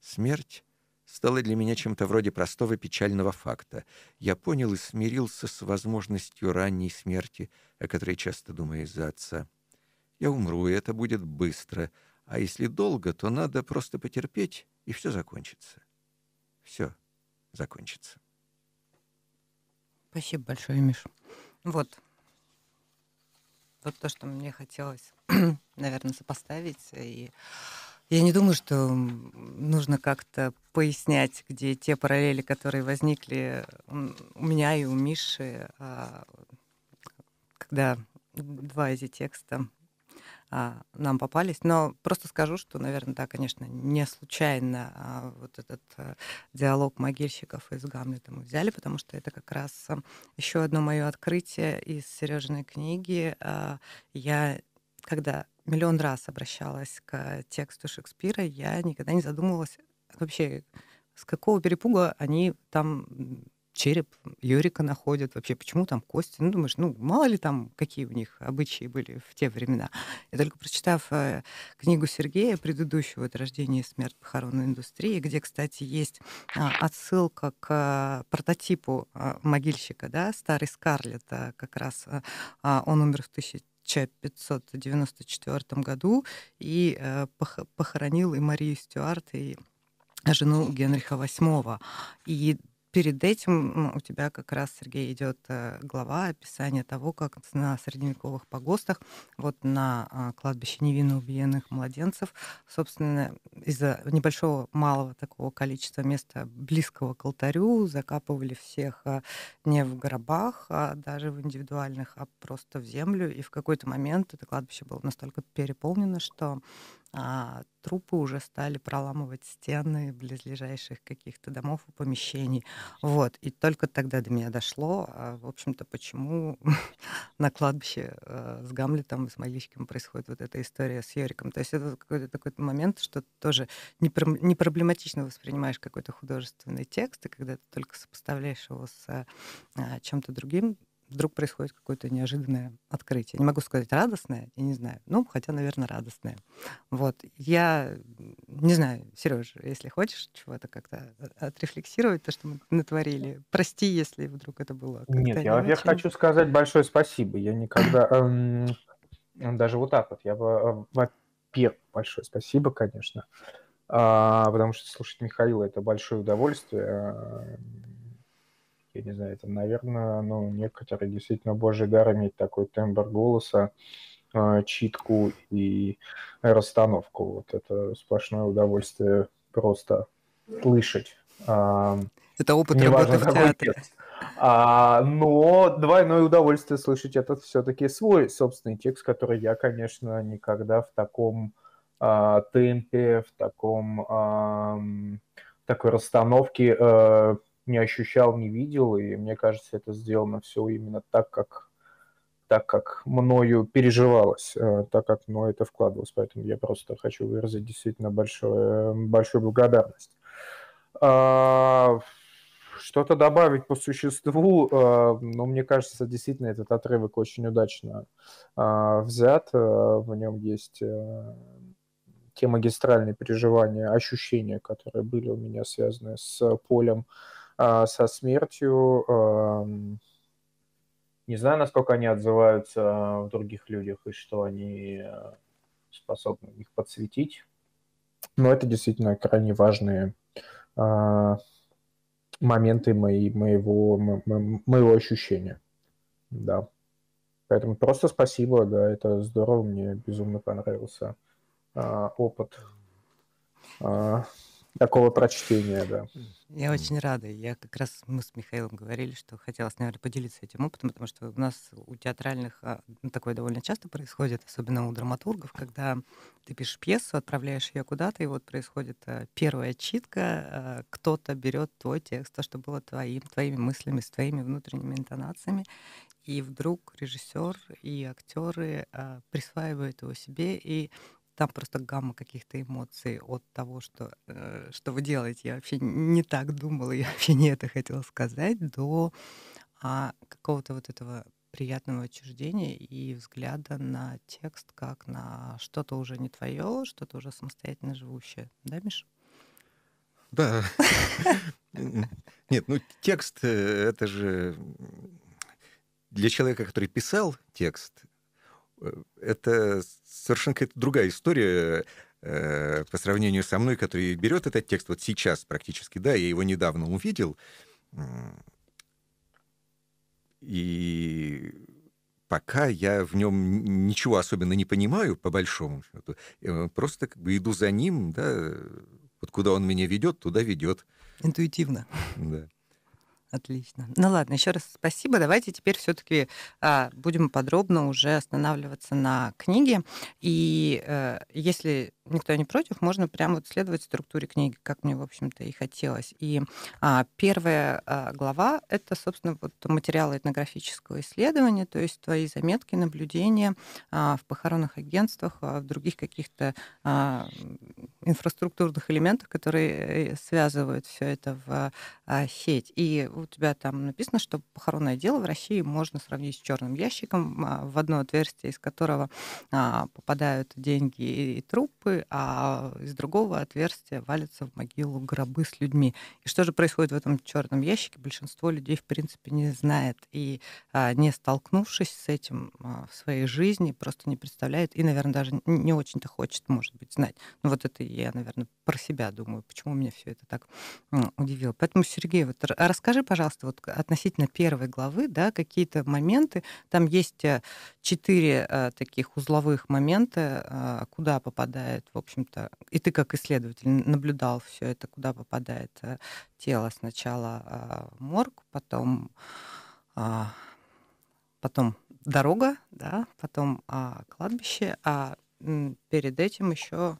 Смерть стало для меня чем-то вроде простого печального факта. Я понял и смирился с возможностью ранней смерти, о которой часто думаю из-за отца. Я умру, и это будет быстро. А если долго, то надо просто потерпеть, и все закончится. Все закончится. Спасибо большое, Миш. Вот. Вот то, что мне хотелось, [clears throat] наверное, сопоставить и я не думаю, что нужно как-то пояснять, где те параллели, которые возникли у меня и у Миши, а, когда два эти текста а, нам попались. Но просто скажу, что, наверное, да, конечно, не случайно а, вот этот диалог могильщиков из Гамлета мы взяли, потому что это как раз еще одно мое открытие из Сережиной книги. Я когда миллион раз обращалась к тексту Шекспира, я никогда не задумывалась а вообще, с какого перепуга они там череп Юрика находят вообще, почему там кости. Ну, думаешь, ну, мало ли там, какие у них обычаи были в те времена. Я только прочитав э, книгу Сергея, предыдущего «Это рождение и смерть похоронной индустрии», где, кстати, есть э, отсылка к э, прототипу э, могильщика, да, старый Скарлетт, э, как раз э, он умер в 1000 1594 году и э, похоронил и Марию Стюарт, и жену Генриха VIII. И перед этим у тебя как раз, Сергей, идет э, глава описание того, как на средневековых погостах, вот на а, кладбище невинно убиенных младенцев, собственно, из-за небольшого, малого такого количества места близкого к алтарю закапывали всех а, не в гробах, а даже в индивидуальных, а просто в землю. И в какой-то момент это кладбище было настолько переполнено, что а трупы уже стали проламывать стены близлежащих каких-то домов и помещений. Вот. И только тогда до меня дошло, а, в общем-то, почему [laughs] на кладбище а, с Гамлетом, с Маличким происходит вот эта история с Йориком. То есть это какой-то такой момент, что ты тоже не проблематично воспринимаешь какой-то художественный текст, и когда ты только сопоставляешь его с э, чем-то другим, вдруг происходит какое-то неожиданное открытие. Не могу сказать радостное, я не знаю. Ну, хотя, наверное, радостное. Вот. Я не знаю, Сереж, если хочешь чего-то как-то отрефлексировать, то, что мы натворили, прости, если вдруг это было. Нет, я, не я очень... хочу сказать большое спасибо. Я никогда... [clears throat] Эм, даже вот так вот. Я бы... Э, во-первых, большое спасибо, конечно. А, потому что слушать Михаила это большое удовольствие. А, я не знаю, там, наверное, ну, некоторые действительно божий дар иметь такой тембр голоса, а, читку и расстановку. Вот это сплошное удовольствие просто слышать. А, это опыт Неважно, работы в театре. А, но двойное удовольствие слышать этот все-таки свой собственный текст, который я, конечно, никогда в таком а, темпе, в таком а, такой расстановке а, не ощущал, не видел, и мне кажется, это сделано все именно так, как так как мною переживалось, э, так как мною это вкладывалось. Поэтому я просто хочу выразить действительно большое, большую благодарность. А, что-то добавить по существу, э, но ну, мне кажется, действительно этот отрывок очень удачно а, взят. Э, в нем есть те магистральные переживания, ощущения, которые были у меня связаны с полем, а, со смертью. Не знаю, насколько они отзываются в других людях и что они а, способны их подсветить. Но это действительно крайне важные а, моменты мои, моего, моего ощущения. Да. Поэтому просто спасибо, да, это здорово, мне безумно понравился а, опыт а, такого прочтения, да. Я очень рада. Я как раз мы с Михаилом говорили, что хотелось, наверное, поделиться этим опытом, потому что у нас у театральных а, ну, такое довольно часто происходит, особенно у драматургов, когда ты пишешь пьесу, отправляешь ее куда-то, и вот происходит э, первая читка, э, кто-то берет твой текст, то, что было твоим, твоими мыслями, с твоими внутренними интонациями, и вдруг режиссер и актеры э, присваивают его себе и там просто гамма каких-то эмоций от того, что, э, что вы делаете. Я вообще не так думала, я вообще не это хотела сказать, до а, какого-то вот этого приятного отчуждения и взгляда на текст как на что-то уже не твое, что-то уже самостоятельно живущее. Да, Миш? Да. [laughs] Нет, ну текст э, — это же для человека, который писал текст, это совершенно какая-то другая история э, по сравнению со мной, который берет этот текст вот сейчас практически, да, я его недавно увидел, и пока я в нем ничего особенно не понимаю, по большому счету, просто как бы иду за ним, да, вот куда он меня ведет, туда ведет. Интуитивно. Да. Отлично. Ну ладно, еще раз спасибо. Давайте теперь все-таки а, будем подробно уже останавливаться на книге. И э, если никто не против, можно прямо вот следовать структуре книги, как мне, в общем-то, и хотелось. И а, первая а, глава — это, собственно, вот материалы этнографического исследования, то есть твои заметки, наблюдения а, в похоронных агентствах, а, в других каких-то а, инфраструктурных элементах, которые э, связывают все это в а, сеть. И у тебя там написано, что похоронное дело в России можно сравнить с черным ящиком, а, в одно отверстие из которого а, попадают деньги и трупы, а из другого отверстия валятся в могилу гробы с людьми. И что же происходит в этом черном ящике, большинство людей, в принципе, не знает. И а, не столкнувшись с этим а, в своей жизни, просто не представляет и, наверное, даже не очень-то хочет, может быть, знать. Ну вот это я, наверное, про себя думаю, почему меня все это так удивило. Поэтому, Сергей, вот расскажи, пожалуйста, вот относительно первой главы, да, какие-то моменты. Там есть э, четыре э, таких узловых момента, э, куда попадает в общем-то, и ты как исследователь наблюдал все это, куда попадает э, тело. Сначала э, морг, потом, а, потом дорога, да, потом а, кладбище, а перед этим еще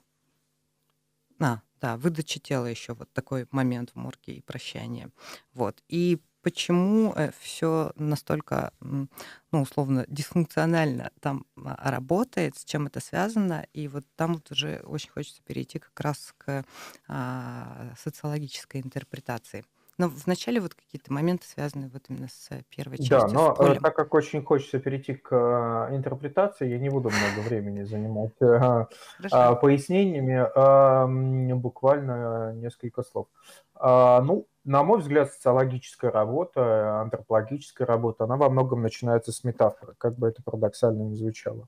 а, да, выдача тела еще вот такой момент в морге и прощание. Вот. И почему э, все настолько, ну, условно, дисфункционально там а, работает, с чем это связано. И вот там вот уже очень хочется перейти как раз к а, социологической интерпретации. Но вначале вот какие-то моменты связаны вот именно с э, первой частью. Да, но э, так как очень хочется перейти к а, интерпретации, я не буду много времени занимать а, пояснениями, буквально несколько слов. Ну, на мой взгляд, социологическая работа, антропологическая работа, она во многом начинается с метафоры, как бы это парадоксально ни звучало.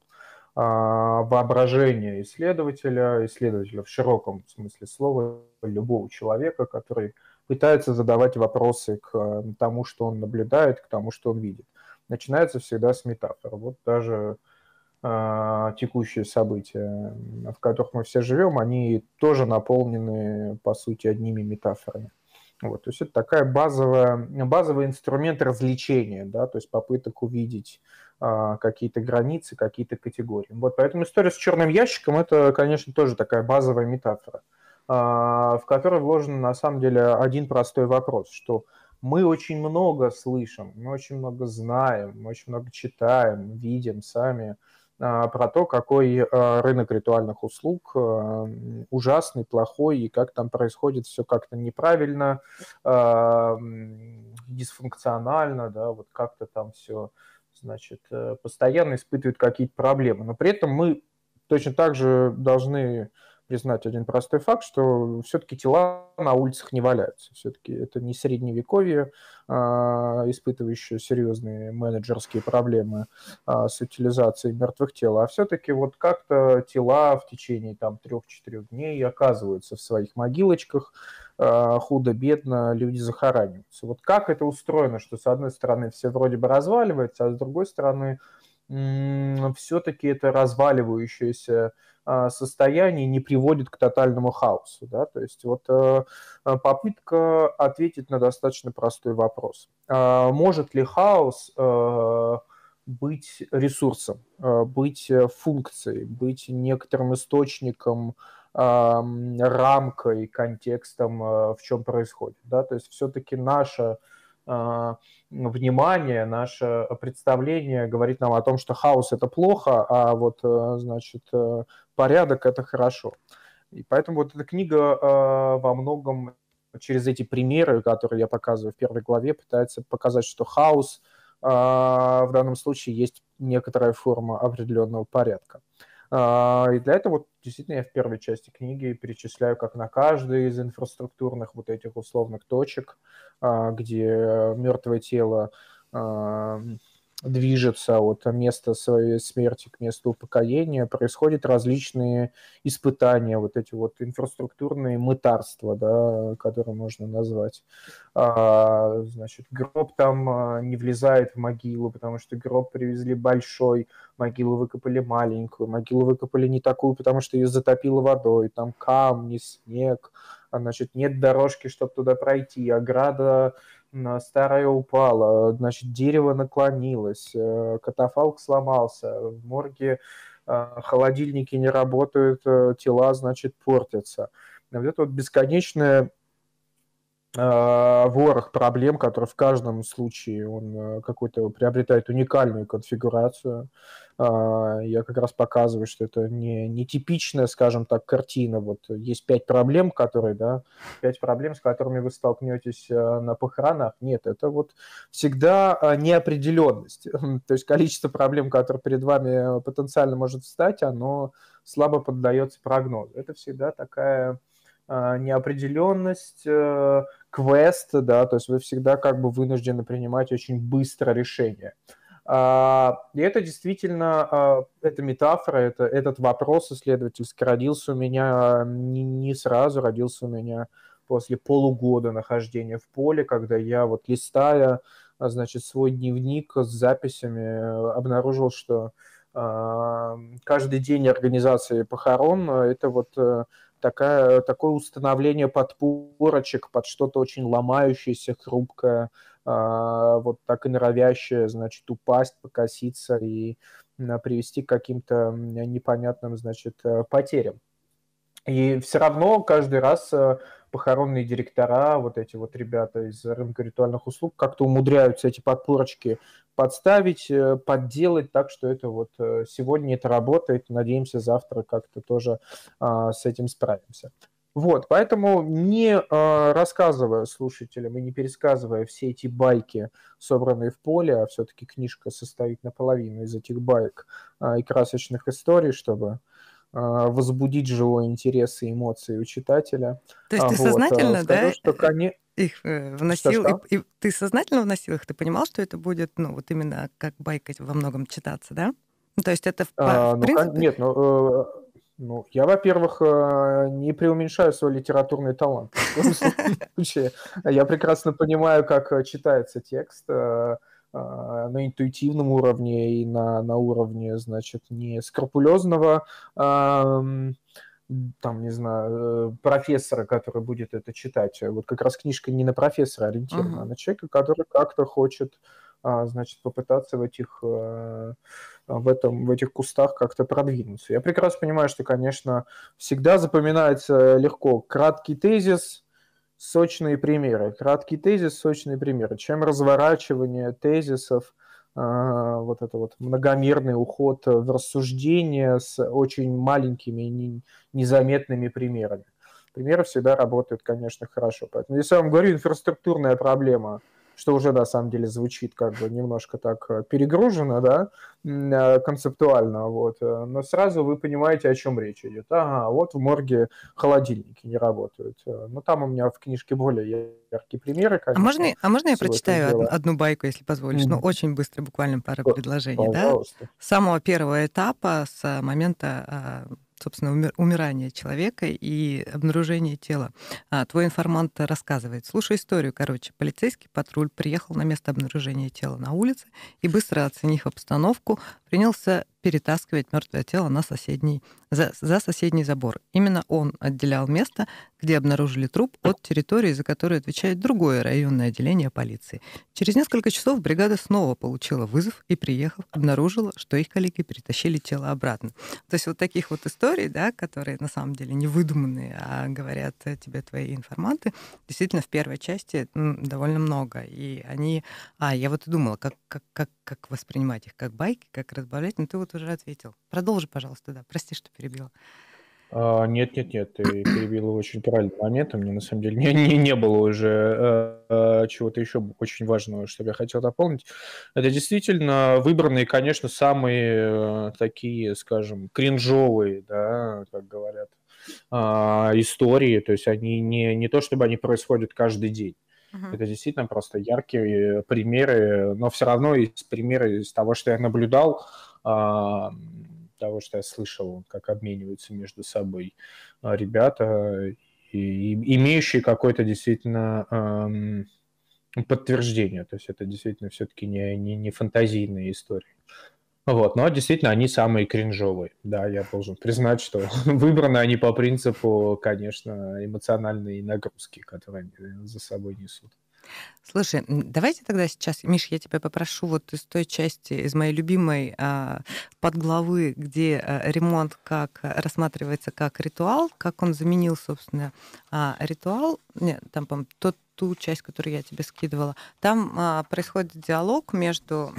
А, воображение исследователя, исследователя в широком смысле слова, любого человека, который пытается задавать вопросы к э, тому, что он наблюдает, к тому, что он видит. Начинается всегда с метафор. Вот даже э, текущие события, в которых мы все живем, они тоже наполнены, по сути, одними метафорами. Вот, то есть это такая базовая, базовый инструмент развлечения, да, то есть попыток увидеть а, какие-то границы, какие-то категории. Вот, поэтому история с черным ящиком – это, конечно, тоже такая базовая метафора, а, в которую вложен, на самом деле, один простой вопрос, что мы очень много слышим, мы очень много знаем, мы очень много читаем, видим сами, а, про то, какой э, рынок ритуальных услуг э, ужасный, плохой, и как там происходит все как-то неправильно, э, дисфункционально, да, вот как-то там все, значит, постоянно испытывают какие-то проблемы. Но при этом мы точно так же должны признать один простой факт, что все-таки тела на улицах не валяются. Все-таки это не средневековье, а, испытывающее серьезные менеджерские проблемы а, с утилизацией мертвых тел, а все-таки вот как-то тела в течение там трех-четырех дней оказываются в своих могилочках, а, худо-бедно люди захораниваются. Вот как это устроено, что с одной стороны все вроде бы разваливается, а с другой стороны все-таки это разваливающееся а, состояние не приводит к тотальному хаосу. Да? То есть вот э, э, попытка ответить на достаточно простой вопрос. А, может ли хаос э, быть ресурсом, быть функцией, быть некоторым источником, а, рамкой, контекстом, в чем происходит. Да? То есть все-таки наша а, внимание, наше представление говорит нам о том, что хаос это плохо, а вот, э, значит, э, порядок это хорошо. И поэтому вот эта книга а, во многом через эти примеры, которые я показываю в первой главе, пытается показать, что хаос а, в данном случае есть некоторая форма определенного порядка. А, и для этого вот, действительно я в первой части книги перечисляю, как на каждой из инфраструктурных вот этих условных точек, а, где мертвое тело а, движется от места своей смерти к месту упокоения, происходят различные испытания, вот эти вот инфраструктурные мытарства, да, которые можно назвать. А, значит, гроб там а, не влезает в могилу, потому что гроб привезли большой, могилу выкопали маленькую, могилу выкопали не такую, потому что ее затопило водой, там камни, снег, а, значит, нет дорожки, чтобы туда пройти, ограда Э, старая упала, значит, дерево наклонилось, э, катафалк сломался, в морге э, холодильники не работают, тела, значит, портятся. Вот это вот бесконечное ворох проблем, который в каждом случае он какой-то приобретает уникальную конфигурацию. А, я как раз показываю, что это не, не типичная, скажем так, картина. Вот есть пять проблем, которые, да, пять проблем, с которыми вы столкнетесь э, на похоронах. Нет, это вот всегда а, неопределенность. [laughs] То есть количество проблем, которые перед вами э, потенциально может встать, оно слабо поддается прогнозу. Это всегда такая а, неопределенность, э, квест, да, то есть вы всегда как бы вынуждены принимать очень быстро решение. А, и это действительно, а, эта метафора, это, этот вопрос исследовательский родился у меня не, не сразу, родился у меня после полугода нахождения в поле, когда я вот листая, а, значит, свой дневник с записями, э, обнаружил, что каждый день организации похорон это вот э, такая, такое установление подпорочек под что-то очень ломающееся, хрупкое, а, вот так и норовящее, значит, упасть, покоситься и а, привести к каким-то непонятным, значит, э, потерям. И все равно каждый раз э, похоронные директора, вот эти вот ребята из рынка ритуальных услуг, как-то умудряются эти подпорочки подставить, э, подделать так, что это вот э, сегодня это работает, надеемся, завтра как-то тоже а, с этим справимся. Вот, поэтому не э, рассказывая слушателям и не пересказывая все эти байки, собранные в поле, а все-таки книжка состоит наполовину из этих байк э, а, и красочных историй, чтобы а, возбудить живой интерес и эмоции у читателя. То есть а, ты вот. А сознательно, Скажу, да, что, кон... их э, вносил, что, что? И, и ты сознательно вносил их, ты понимал, что это будет, ну, вот именно как байка во многом читаться, да? То есть это в, а, в ну, принципе... Нет, ну, э, ну, я, во-первых, э, не преуменьшаю свой литературный талант. [laughs] В случае я прекрасно понимаю, как читается текст, а, на интуитивном уровне и на, на уровне, значит, не скрупулезного там, не знаю, э, профессора, который будет это читать. Вот как раз книжка не на профессора ориентирована, uh-huh. а на человека, который как-то хочет, а, значит, попытаться в этих, э, в, этом, в этих кустах как-то продвинуться. Я прекрасно понимаю, что, конечно, всегда запоминается легко краткий тезис – сочные примеры, краткий тезис, сочные примеры. Чем разворачивание тезисов, а, вот это вот многомерный уход в рассуждение с очень маленькими незаметными примерами. Примеры всегда работают, конечно, хорошо. Поэтому если я вам говорю, инфраструктурная проблема – что уже на самом деле звучит как бы немножко так э, перегружено, да, э, концептуально, вот, э, но сразу вы понимаете, о чем речь идет. Ага, вот в морге холодильники не работают. Ну, там у меня в книжке более яркие примеры, а конечно. А можно, а можно я прочитаю од- одну байку, если позволишь? Mm-hmm. Ну, очень быстро, буквально пару Пожалуйста. предложений, да? С самого первого этапа, с момента а, собственно, умер, умирание человека и обнаружение тела. А, твой информант рассказывает. Слушай историю, короче. Полицейский патруль приехал на место обнаружения тела на улице и, быстро оценив обстановку, принялся перетаскивать мертвое тело на соседний, за, за соседний забор. Именно он отделял место, где обнаружили труп, от территории, за которую отвечает другое районное отделение полиции. Через несколько часов бригада снова получила вызов и, приехав, обнаружила, что их коллеги перетащили тело обратно. То есть вот таких вот историй, да, которые на самом деле не выдуманные, а говорят тебе твои информанты, действительно в первой части довольно много. И они... А, я вот и думала, как, как, как как воспринимать их, как байки, как разбавлять, но ты вот уже ответил. Продолжи, пожалуйста, да. Прости, что перебила. А, нет, нет, нет, ты перебила очень правильный момент. У меня на самом деле не, не, не было уже э, э чего-то еще очень важного, что я хотел дополнить. Это действительно выбранные, конечно, самые э, такие, скажем, кринжовые, да, как говорят, э, истории. То есть они не, не то, чтобы они происходят каждый день. Uh-huh. Это действительно просто яркие э, примеры, но все равно из примеры из того, что я наблюдал, а, того, что я слышал, как обмениваются между собой а, ребята, и, и, имеющие какое-то действительно эм, подтверждение. То есть это действительно все-таки не, не, не фантазийные истории. Вот, но действительно они самые кринжовые, да, я должен признать, что [laughs] выбраны они по принципу, конечно, эмоциональной нагрузки, которые они за собой несут. Слушай, давайте тогда сейчас, Миш, я тебя попрошу вот из той части, из моей любимой а, подглавы, где а, ремонт как а, рассматривается как ритуал, как он заменил, собственно, ритуал, нет, там, по тот ту часть, которую я тебе скидывала, там а, происходит диалог между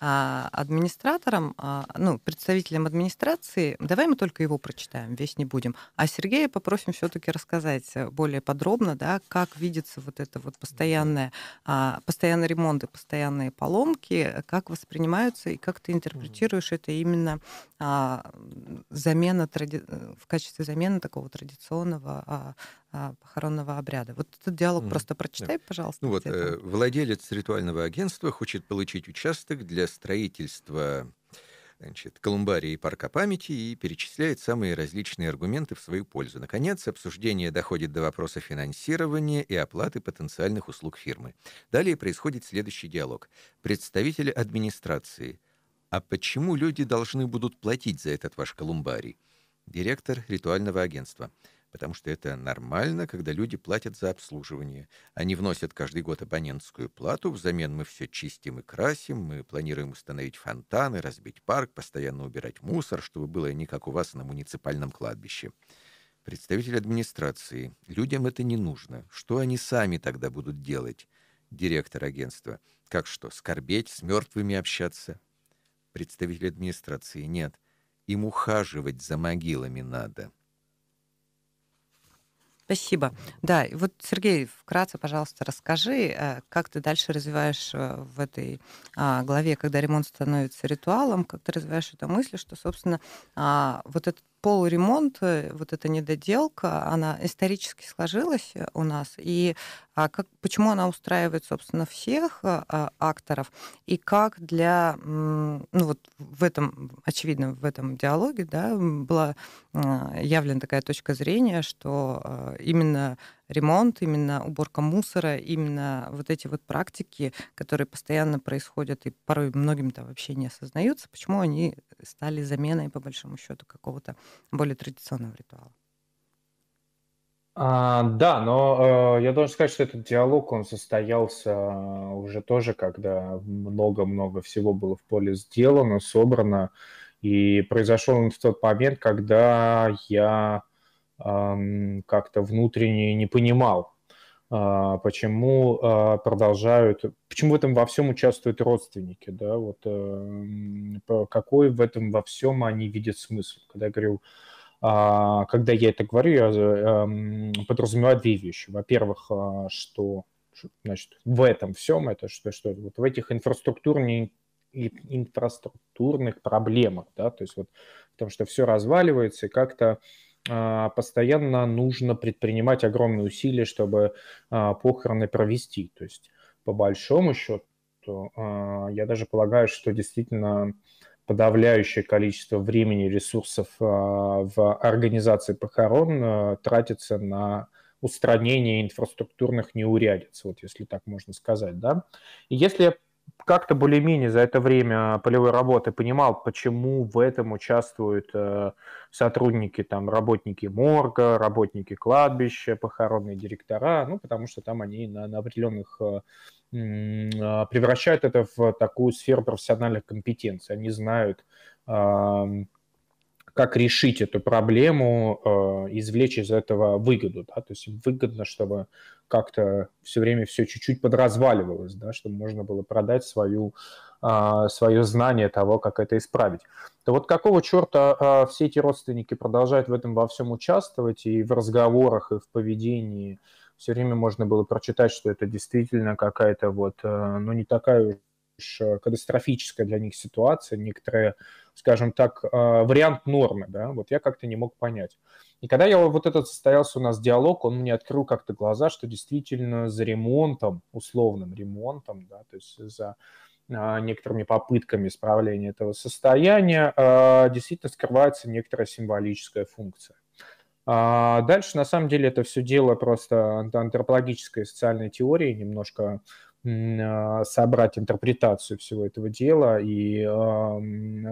а, администратором, а, ну, представителем администрации. Давай мы только его прочитаем, весь не будем. А Сергея попросим все-таки рассказать э, более подробно, да, как видится вот это вот постоянное, а, постоянные ремонты, постоянные поломки, как воспринимаются и как ты интерпретируешь это именно а, замена тради... Э, в качестве замены такого традиционного а, а, похоронного обряда. Вот этот диалог mm. просто прочитай, да. пожалуйста. Ну вот, э, владелец ритуального агентства хочет получить участок для строительства значит, колумбария и парка памяти и перечисляет самые различные аргументы в свою пользу. Наконец, обсуждение доходит до вопроса финансирования и оплаты потенциальных услуг фирмы. Далее происходит следующий диалог. Представители администрации. А почему люди должны будут платить за этот ваш колумбарий? Директор ритуального агентства потому что это нормально, когда люди платят за обслуживание. Они вносят каждый год абонентскую плату, взамен мы все чистим и красим, мы планируем установить фонтаны, разбить парк, постоянно убирать мусор, чтобы было не как у вас на муниципальном кладбище. Представитель администрации. Людям это не нужно. Что они сами тогда будут делать? Директор агентства. Как что, скорбеть, с мертвыми общаться? Представитель администрации. Нет. Им ухаживать за могилами надо. Спасибо. Да, вот, Сергей, вкратце, пожалуйста, расскажи, э, как ты дальше развиваешь э, в этой а, главе, когда ремонт становится ритуалом, как ты развиваешь эту мысль, что, собственно, а, вот этот полуремонт, э, вот эта недоделка, она исторически сложилась э, у нас. И а как, почему она устраивает, собственно, всех э, а, акторов, и как для, ну вот в этом, очевидно, в этом диалоге, да, была а, явлена такая точка зрения, что именно ремонт, именно уборка мусора, именно вот эти вот практики, которые постоянно происходят и порой многим-то вообще не осознаются, почему они стали заменой, по большому счету, какого-то более традиционного ритуала. А, да, но э, я должен сказать, что этот диалог, он состоялся э, уже тоже, когда много-много всего было в поле сделано, собрано, и произошел он в тот момент, когда я как-то внутренне не понимал, а, почему а, продолжают, почему в этом во всем участвуют родственники, да, вот эм, какой в этом во всем они видят смысл. Когда я говорю, а, когда я это говорю, я эм, подразумеваю две вещи. Во-первых, что значит, в этом всем, это что, что вот в этих инфраструктурных, инфраструктурных проблемах, да, то есть вот потому что все разваливается и как-то а, постоянно нужно предпринимать огромные усилия, чтобы а, похороны провести. То есть, по большому счету, а, я даже полагаю, что действительно подавляющее количество времени и ресурсов в организации похорон тратится на устранение инфраструктурных неурядиц, вот если так можно сказать, да. И если как-то более-менее за это время полевой работы понимал, почему в этом участвуют э, сотрудники, там, работники морга, работники кладбища, похоронные директора, ну, потому что там они на, на определенных э, э превращают это в такую сферу профессиональных компетенций. Они знают, эм, как решить эту проблему, э, извлечь из этого выгоду. Да? То есть выгодно, чтобы как-то все время все чуть-чуть подразваливалось, да? чтобы можно было продать свою, а, свое знание того, как это исправить. То вот какого черта а, все эти родственники продолжают в этом во всем участвовать и в разговорах, и в поведении? Все время можно было прочитать, что это действительно какая-то вот, э, ну не такая уж э, катастрофическая для них ситуация, некоторые скажем так, а, вариант нормы, да, вот я как-то не мог понять. И когда я вот этот состоялся у нас диалог, он мне открыл как-то глаза, что действительно за ремонтом, условным ремонтом, да, то есть за а, некоторыми попытками исправления этого состояния а, действительно скрывается некоторая символическая функция. Дальше, на самом деле, это все дело просто антропологической и социальной теории, немножко а, собрать интерпретацию всего этого дела, и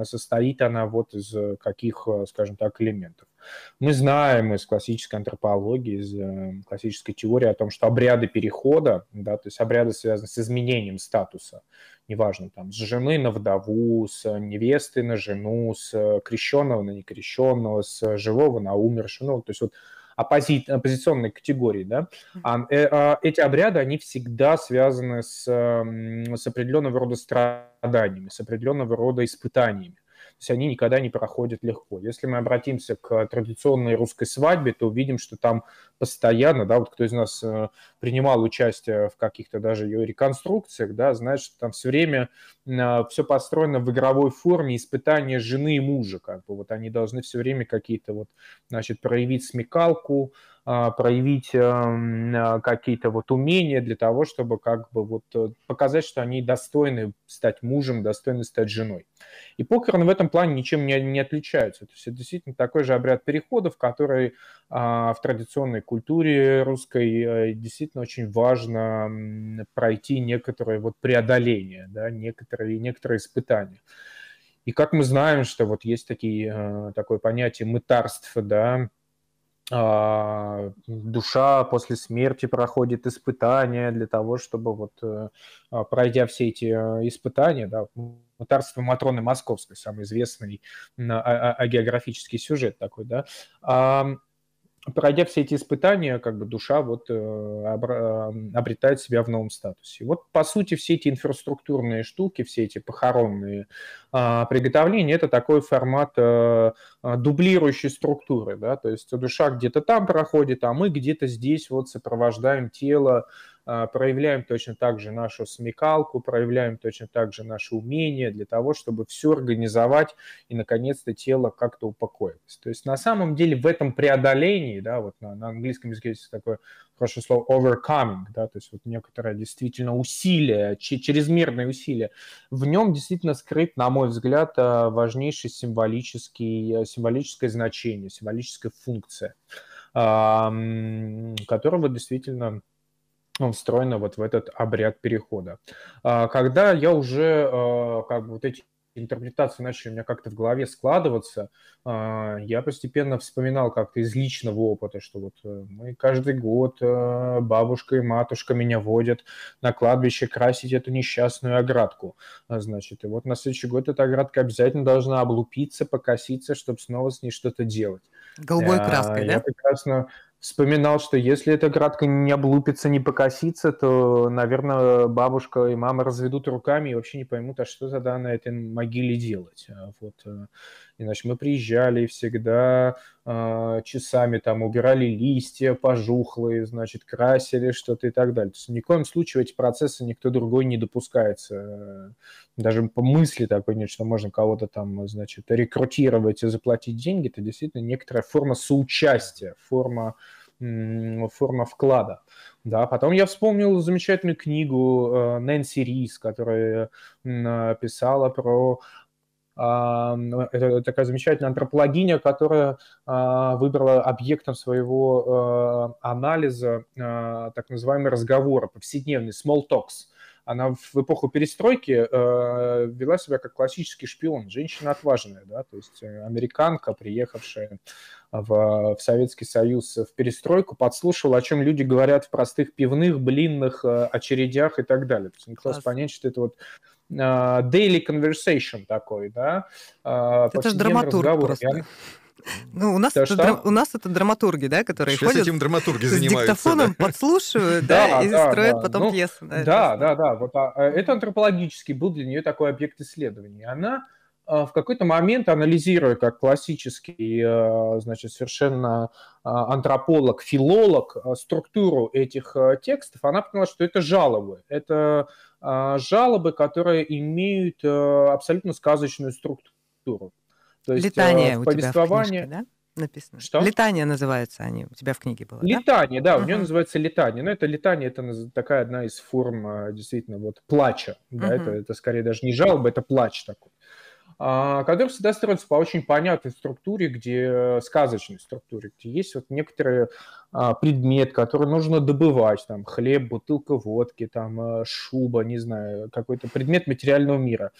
состоит она вот из каких, а, скажем так, элементов. Мы знаем из классической антропологии, из эм, классической теории о том, что обряды перехода, да, то есть обряды связаны с изменением статуса, неважно, там, с жены на вдову, с невесты на жену, с э, крещенного на некрещенного, с э, живого на умершего, ну, то есть вот оппози... оппозиционной категории, да, а, э, а, эти обряды, они всегда связаны с, с определенного рода страданиями, с определенного рода испытаниями. То есть они никогда не проходят легко. Если мы обратимся к традиционной русской свадьбе, то увидим, что там постоянно, да, вот кто из нас э, принимал участие в каких-то даже ее реконструкциях, да, знает, что там все время э, все построено в игровой форме испытания жены и мужа, как бы вот они должны все время какие-то вот, значит, проявить смекалку, а, проявить эм, а, какие-то вот умения для того, чтобы как бы вот э, показать, что они достойны стать мужем, достойны стать женой. И покерны в этом плане ничем не, не отличается. То есть это действительно такой же обряд переходов, который а, в традиционной культуре русской э, действительно очень важно пройти некоторые вот преодоления, да, некоторые, некоторые испытания. И как мы знаем, что вот есть такие, э, такое понятие мытарств, да, а, душа после смерти проходит испытания для того, чтобы вот э, а, пройдя все эти э, испытания, да, «Царство Матроны Московской», самый известный а, а, а географический сюжет такой, да, пройдя все эти испытания, как бы душа вот э, э, обретает себя в новом статусе. Вот, по сути, все эти инфраструктурные штуки, все эти похоронные а, приготовления, это такой формат э, дублирующей структуры, да, то есть душа где-то там проходит, а мы где-то здесь вот сопровождаем тело а, проявляем точно так же нашу смекалку, проявляем точно так же наши умения для того, чтобы все организовать и, наконец-то, тело как-то упокоилось. То есть на самом деле в этом преодолении, да, вот на, на английском языке есть такое хорошее слово overcoming, да, то есть вот некоторое действительно усилие, чрезмерное усилие, в нем действительно скрыт, на мой взгляд, а, важнейшее символический, символическое значение, символическая функция, которого действительно встроена вот в этот обряд перехода. А, когда я уже а, как бы вот эти интерпретации начали у меня как-то в голове складываться, а, я постепенно вспоминал как-то из личного опыта, что вот э, мы каждый год э, бабушка и матушка меня водят на кладбище красить эту несчастную оградку. Значит, и вот на следующий год эта оградка обязательно должна облупиться, покоситься, чтобы снова с ней что-то делать. Голубой краской, я да? Прекрасно, вспоминал, что если эта градка не облупится, не покосится, то, наверное, бабушка и мама разведут руками и вообще не поймут, а что тогда на этой могиле делать. А вот. Э, Иначе мы приезжали и всегда э, часами там убирали листья пожухлые, значит, красили что-то и так далее. То есть ни в коем случае эти процессы никто другой не допускается. Э, даже по мысли такой нет, что можно кого-то там, значит, рекрутировать и заплатить деньги. Это действительно некоторая форма соучастия, форма форма вклада. Да, потом я вспомнил замечательную книгу э, Нэнси Рис, которая писала про это э, такая замечательная антропологиня, которая а, выбрала объектом своего э, анализа а, так называемые разговоры, повседневный small talks. Она в эпоху перестройки э, вела себя как классический шпион, женщина отважная, да, то есть американка, приехавшая в, в Советский Союз в перестройку, подслушивал, о чем люди говорят в простых пивных, блинных очередях и так далее. То есть не понять, что это вот а, daily conversation такой, да. А, это же драматург разговор. просто. Я... Ну, у нас, да это, дра... у нас это драматурги, да, которые Сейчас ходят этим драматурги с диктофоном, да? подслушивают, да, и строят потом ну, пьесу. Да, да, да, Вот, а, э, это антропологический был для нее такой объект исследования. Она в какой-то момент, анализируя как классический, э, значит, совершенно антрополог, филолог, э, структуру этих текстов, она поняла, что это жалобы, это а, жалобы, которые имеют э, абсолютно сказочную структуру. То есть, Летание э, в повествовании... у тебя в книжке, да? написано. Что? Летание называются они. У тебя в книге было. Летание, да, да uh-huh. у нее называется летание. Но ну, это летание это такая одна из форм э, действительно вот плача. Uh-huh. Да, это, это скорее даже не жалоба, это плач такой. А, который всегда строится по очень понятной структуре, где э, сказочной структуре, где есть вот некоторые а, предмет, который нужно добывать, там хлеб, бутылка водки, там э, шуба, не знаю, какой-то предмет материального мира.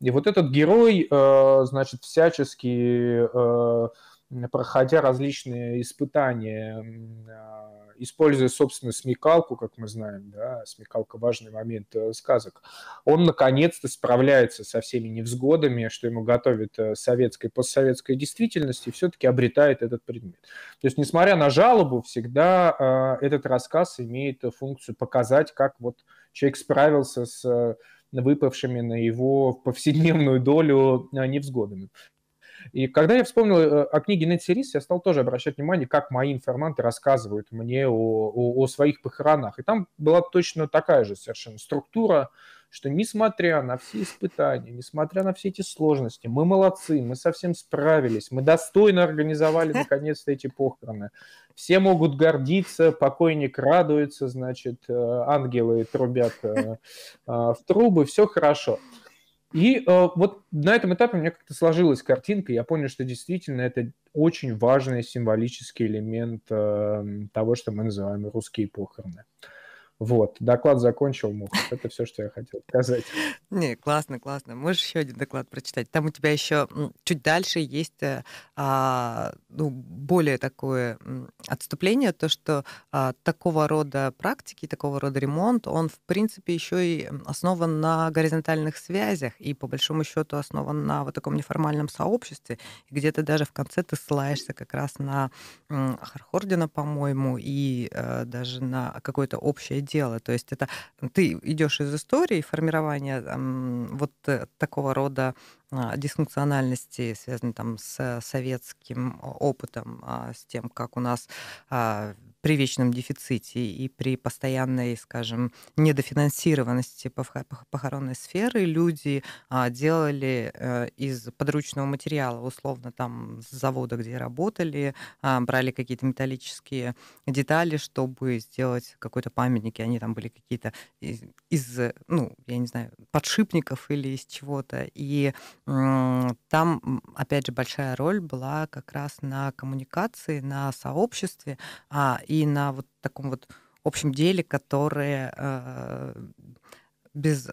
И вот этот герой, э, значит, всячески проходя различные испытания а, используя, собственно, смекалку, как мы знаем, да, смекалка – важный момент э, сказок, он наконец-то справляется со всеми невзгодами, что ему готовит э, советская и постсоветская действительность, и все-таки обретает этот предмет. То есть, несмотря на жалобу, всегда э, этот рассказ имеет функцию показать, как вот человек справился с выпавшими на его повседневную долю невзгодами. И когда я вспомнил э, о книге Нэнси Рис, я стал тоже обращать внимание, как мои информанты рассказывают мне о, о, о своих похоронах. И там была точно такая же совершенно структура, что несмотря на все испытания, несмотря на все эти сложности, мы молодцы, мы совсем справились, мы достойно организовали наконец-то эти похороны. Все могут гордиться, покойник радуется, значит, э, ангелы трубят э, в трубы, все хорошо. И э, вот на этом этапе у меня как-то сложилась картинка, я понял, что действительно это очень важный символический элемент э, того, что мы называем русские похороны. Э, вот, доклад закончил, Муха. Это все, что я хотел сказать. Не, классно, классно. Можешь еще один доклад прочитать. Там у тебя еще чуть дальше есть э, а, ну, более такое отступление, то, что а, такого рода практики, такого рода ремонт, он, в принципе, еще и основан на горизонтальных связях и, по большому счету, основан на вот таком неформальном сообществе. Где-то даже в конце ты ссылаешься как раз на Хархордина, по-моему, и а, даже на какое-то общее тела. То есть это ты идешь из истории формирования там, вот э, такого рода а, дисфункциональности, связанной там с э, советским опытом, а, с тем, как у нас а, при вечном дефиците и при постоянной, скажем, недофинансированности похоронной сферы люди а, делали э, из подручного материала, условно там с завода, где работали, а, брали какие-то металлические детали, чтобы сделать какой-то памятник, и они там были какие-то из, э, ну, я не знаю, подшипников или из чего-то. И там, опять же, большая роль была как раз на коммуникации, на сообществе, а, и и на вот таком вот общем деле, которое э, без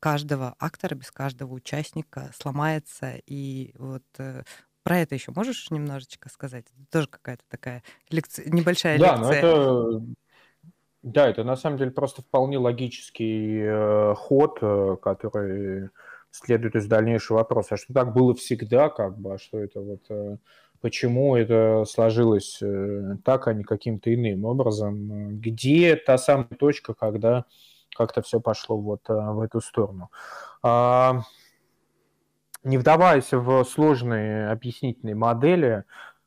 каждого актора, без каждого участника сломается. И вот э, про это еще можешь немножечко сказать? Это тоже какая-то такая лекци... небольшая лекция. Да, но это... Да, это на самом деле просто вполне логический э, ход, э, который следует из дальнейшего вопроса, а что так было всегда, как бы, а что это вот э, почему это сложилось э, так, а не каким-то иным образом, где та самая точка, когда как-то все пошло вот э, в эту сторону. А, не вдаваясь в сложные объяснительные модели,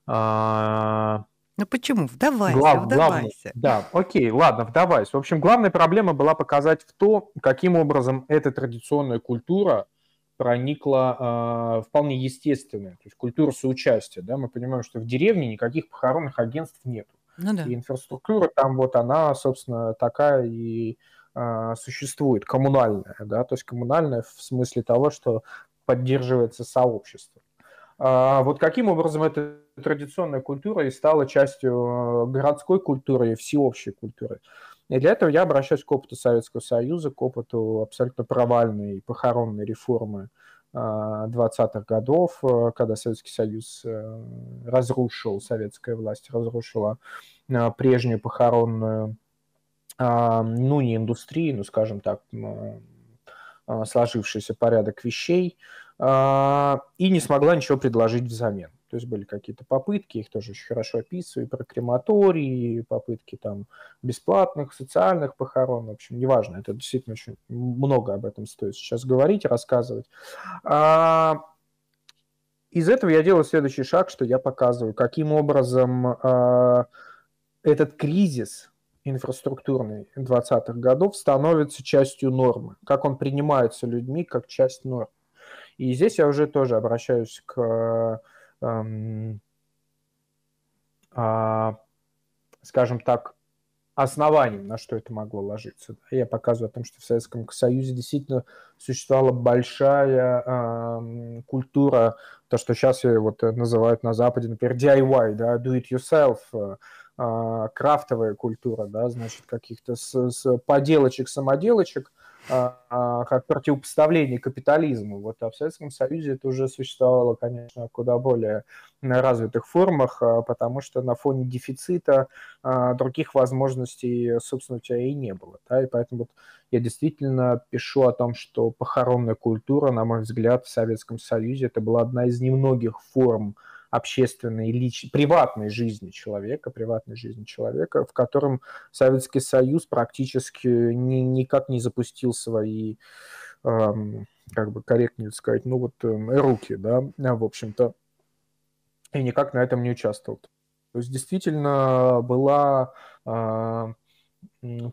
а, ну почему? Вдавайся, Глав, вдавайся. Главное, да, окей, ладно, вдавайся. В общем, главная проблема была показать в то, каким образом эта традиционная культура – проникла э, вполне естественная, то есть культура соучастия. Да? Мы понимаем, что в деревне никаких похоронных агентств нет. Ну, да. И инфраструктура там вот она, собственно, такая и э, существует, коммунальная. Да? То есть коммунальная в смысле того, что поддерживается сообщество. А вот каким образом эта традиционная культура и стала частью а, городской культуры и всеобщей культуры? И для этого я обращаюсь к опыту Советского Союза, к опыту абсолютно провальной похоронной реформы 20-х а, годов, э, когда Советский Союз э, разрушил, советская власть разрушила а, прежнюю похоронную, а, ну, не индустрию, ну, скажем так, сложившийся порядок вещей, и не смогла ничего предложить взамен. То есть были какие-то попытки, их тоже очень хорошо описываю, про крематории, попытки там бесплатных, социальных похорон, в общем, неважно, это действительно очень много об этом стоит сейчас говорить, рассказывать. А... Из этого я делаю следующий шаг, что я показываю, каким образом а, этот кризис инфраструктурный 20-х годов становится частью нормы, как он принимается людьми как часть нормы. И здесь я уже тоже обращаюсь к Эм, а, скажем так, основанием, на что это могло ложиться. Я показываю о том, что в Советском Союзе действительно существовала большая э, культура, то, что сейчас ее вот э, называют на Западе, например, DIY, да, do it yourself, э, э, крафтовая культура, да, значит, каких-то с, с поделочек, самоделочек, а, а, как противопоставление капитализму. Вот а в Советском Союзе это уже существовало, конечно, куда более развитых формах, а, потому что на фоне дефицита других возможностей, собственно, у тебя и не было. Да? И поэтому вот я действительно пишу о том, что похоронная культура, на мой взгляд, в Советском Союзе это была одна из немногих форм, общественной, лич... приватной жизни человека, приватной жизни человека, в котором Советский Союз практически ни, никак не запустил свои, эм, как бы корректнее сказать, ну вот эм, руки, да, в общем-то, и никак на этом не участвовал. То есть действительно была э,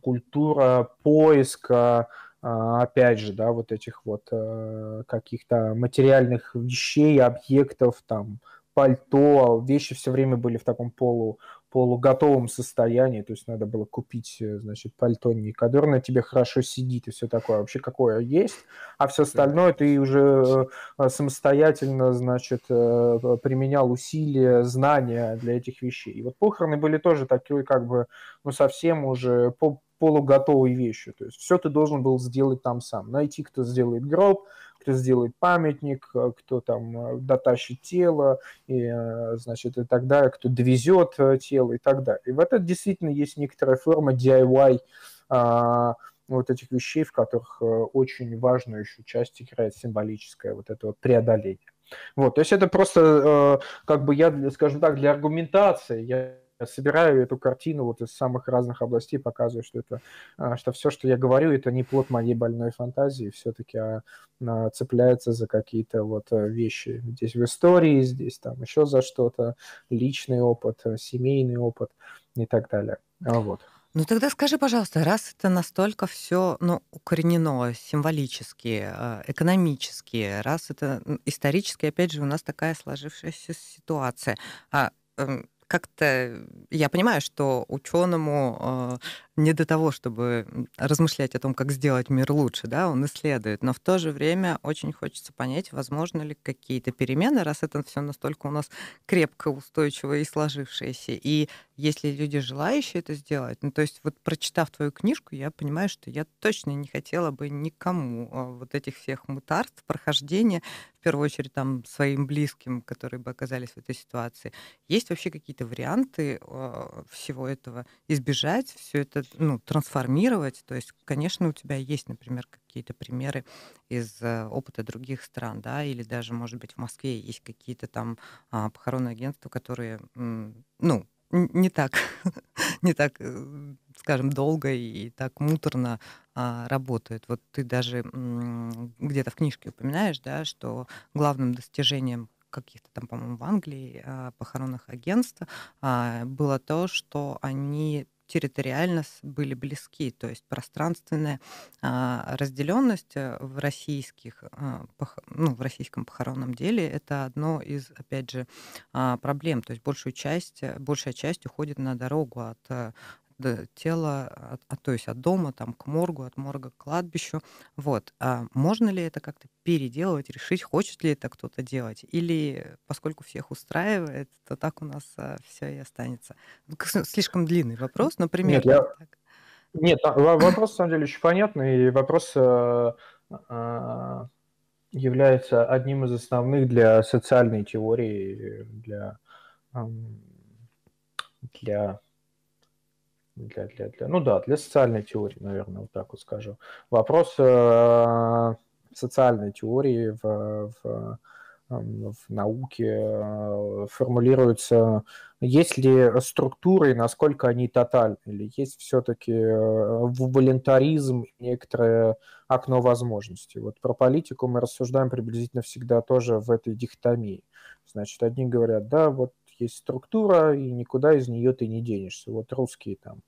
культура поиска а, опять же, да, вот этих вот э, каких-то материальных вещей, объектов, там, пальто, а вещи все время были в таком полу, полуготовом состоянии, то есть надо было купить, э, значит, пальто не которое на тебе хорошо сидит и все такое, вообще какое есть, а все остальное ты уже э, самостоятельно, значит, э, применял усилия, знания для этих вещей. И вот похороны были тоже такие как бы, ну, совсем уже полуготовой вещи то есть все ты должен был сделать там сам, найти, кто сделает гроб, кто сделает памятник, э, кто там э, дотащит тело, и, э, значит, и так далее, кто довезет тело и так далее. И в это действительно есть некоторая форма DIY а, вот этих вещей, в которых очень важную еще часть играет символическое вот это вот преодоление. Вот, то есть это просто, как бы я, скажем так, для аргументации, я собираю эту картину вот из самых разных областей, показываю, что это, а, что все, что я говорю, это не плод моей больной фантазии, все-таки а, цепляется за какие-то вот э, вещи. Здесь в истории, здесь там еще за что-то, личный опыт, э, семейный опыт и так далее. А Вот. Ну тогда скажи, пожалуйста, раз это настолько все ну, укоренено символически, а, экономически, раз это исторически, опять же, у нас такая сложившаяся ситуация, а эм, как-то э, я понимаю, что ученому э, не до того, чтобы размышлять о том, как сделать мир лучше, да, он исследует, но в то же время очень хочется понять, возможно ли какие-то перемены, раз это все настолько у нас крепко, устойчиво и сложившееся. И если люди желающие это сделать, ну, то есть вот прочитав твою книжку, я понимаю, что я точно не хотела бы никому а, вот этих всех мутарств, прохождения, в первую очередь там своим близким, которые бы оказались в этой ситуации. Есть вообще какие-то варианты а, всего этого избежать, все это ну, трансформировать. То есть, конечно, у тебя есть, например, какие-то примеры из э, опыта других стран, да, или даже, может быть, в Москве есть какие-то там а, похоронные агентства, которые, ну, не так, [laughs] не так, э, скажем, долго и так муторно а, работают. Вот ты даже где-то в книжке упоминаешь, да, что главным достижением каких-то там, по-моему, в Англии а, похоронных агентств было то, что они территориально были близки, то есть пространственная а, разделенность э, в российских, а, пох, ну, в российском похоронном деле это одно из, опять же, а, проблем, то есть большую часть, большая часть уходит на дорогу от э, тела, от, а, от, а, то есть от дома там, к моргу, от морга к кладбищу. Вот. А можно ли это как-то переделывать, решить, хочет ли это кто-то делать? Или поскольку всех устраивает, то так у нас а, все и останется? Ну, [laughs] слишком длинный вопрос, например. Нет, я... так. Нет а, вопрос, на самом деле, очень понятный. И вопрос э, является одним из основных для социальной теории, для, для для, для, для, ну да, для социальной теории, наверное, вот так вот скажу. Вопрос э, социальной теории в, в, эм, в науке э, формулируется, есть ли структуры, насколько они тотальны, или есть все-таки э, волонтаризм, некоторое окно возможностей. Вот про политику мы рассуждаем приблизительно всегда тоже в этой дихотомии. Значит, одни говорят, да, вот есть структура, и никуда из нее ты не денешься. Вот русские там,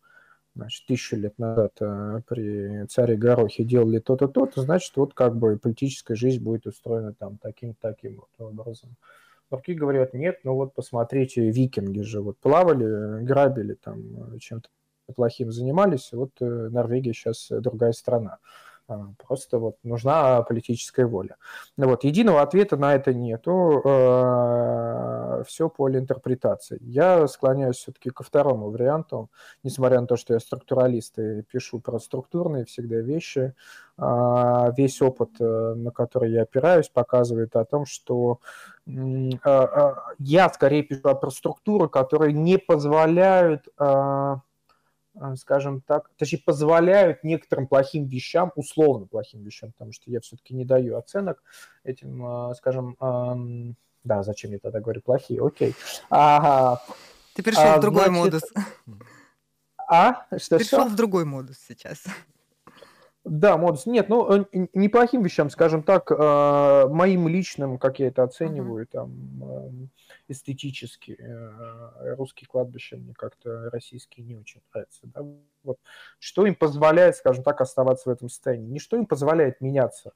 значит, тысячу лет назад э, при царе Горохе делали то-то, то-то, значит, вот как бы политическая жизнь будет устроена там таким-таким вот образом. Другие говорят, нет, ну вот посмотрите, викинги же вот плавали, грабили там, э, чем-то плохим занимались, вот э, Норвегия сейчас другая страна. А, просто вот нужна политическая воля. Вот, единого ответа на это нету. А, Все поле интерпретации. Я склоняюсь все-таки ко второму варианту, несмотря на то, что я структуралист и пишу про структурные всегда вещи. А, весь опыт, э, на который я опираюсь, показывает о том, что я скорее пишу про структуры, которые не позволяют а, скажем так, точнее, позволяют некоторым плохим вещам, условно плохим вещам, потому что я все-таки не даю оценок этим, а, скажем, да, зачем я тогда говорю плохие, окей. А Ты перешел а, в другой значит... модус. А? Что, перешел что? в другой модус сейчас. Да, модус. Нет, ну, неплохим вещам, скажем так, а, моим личным, как я это оцениваю, uh-huh. там, эстетически. Э, русские кладбища мне как-то российские не очень нравятся. Да? Вот. Что им позволяет, скажем так, оставаться в этом состоянии? Не что им позволяет меняться,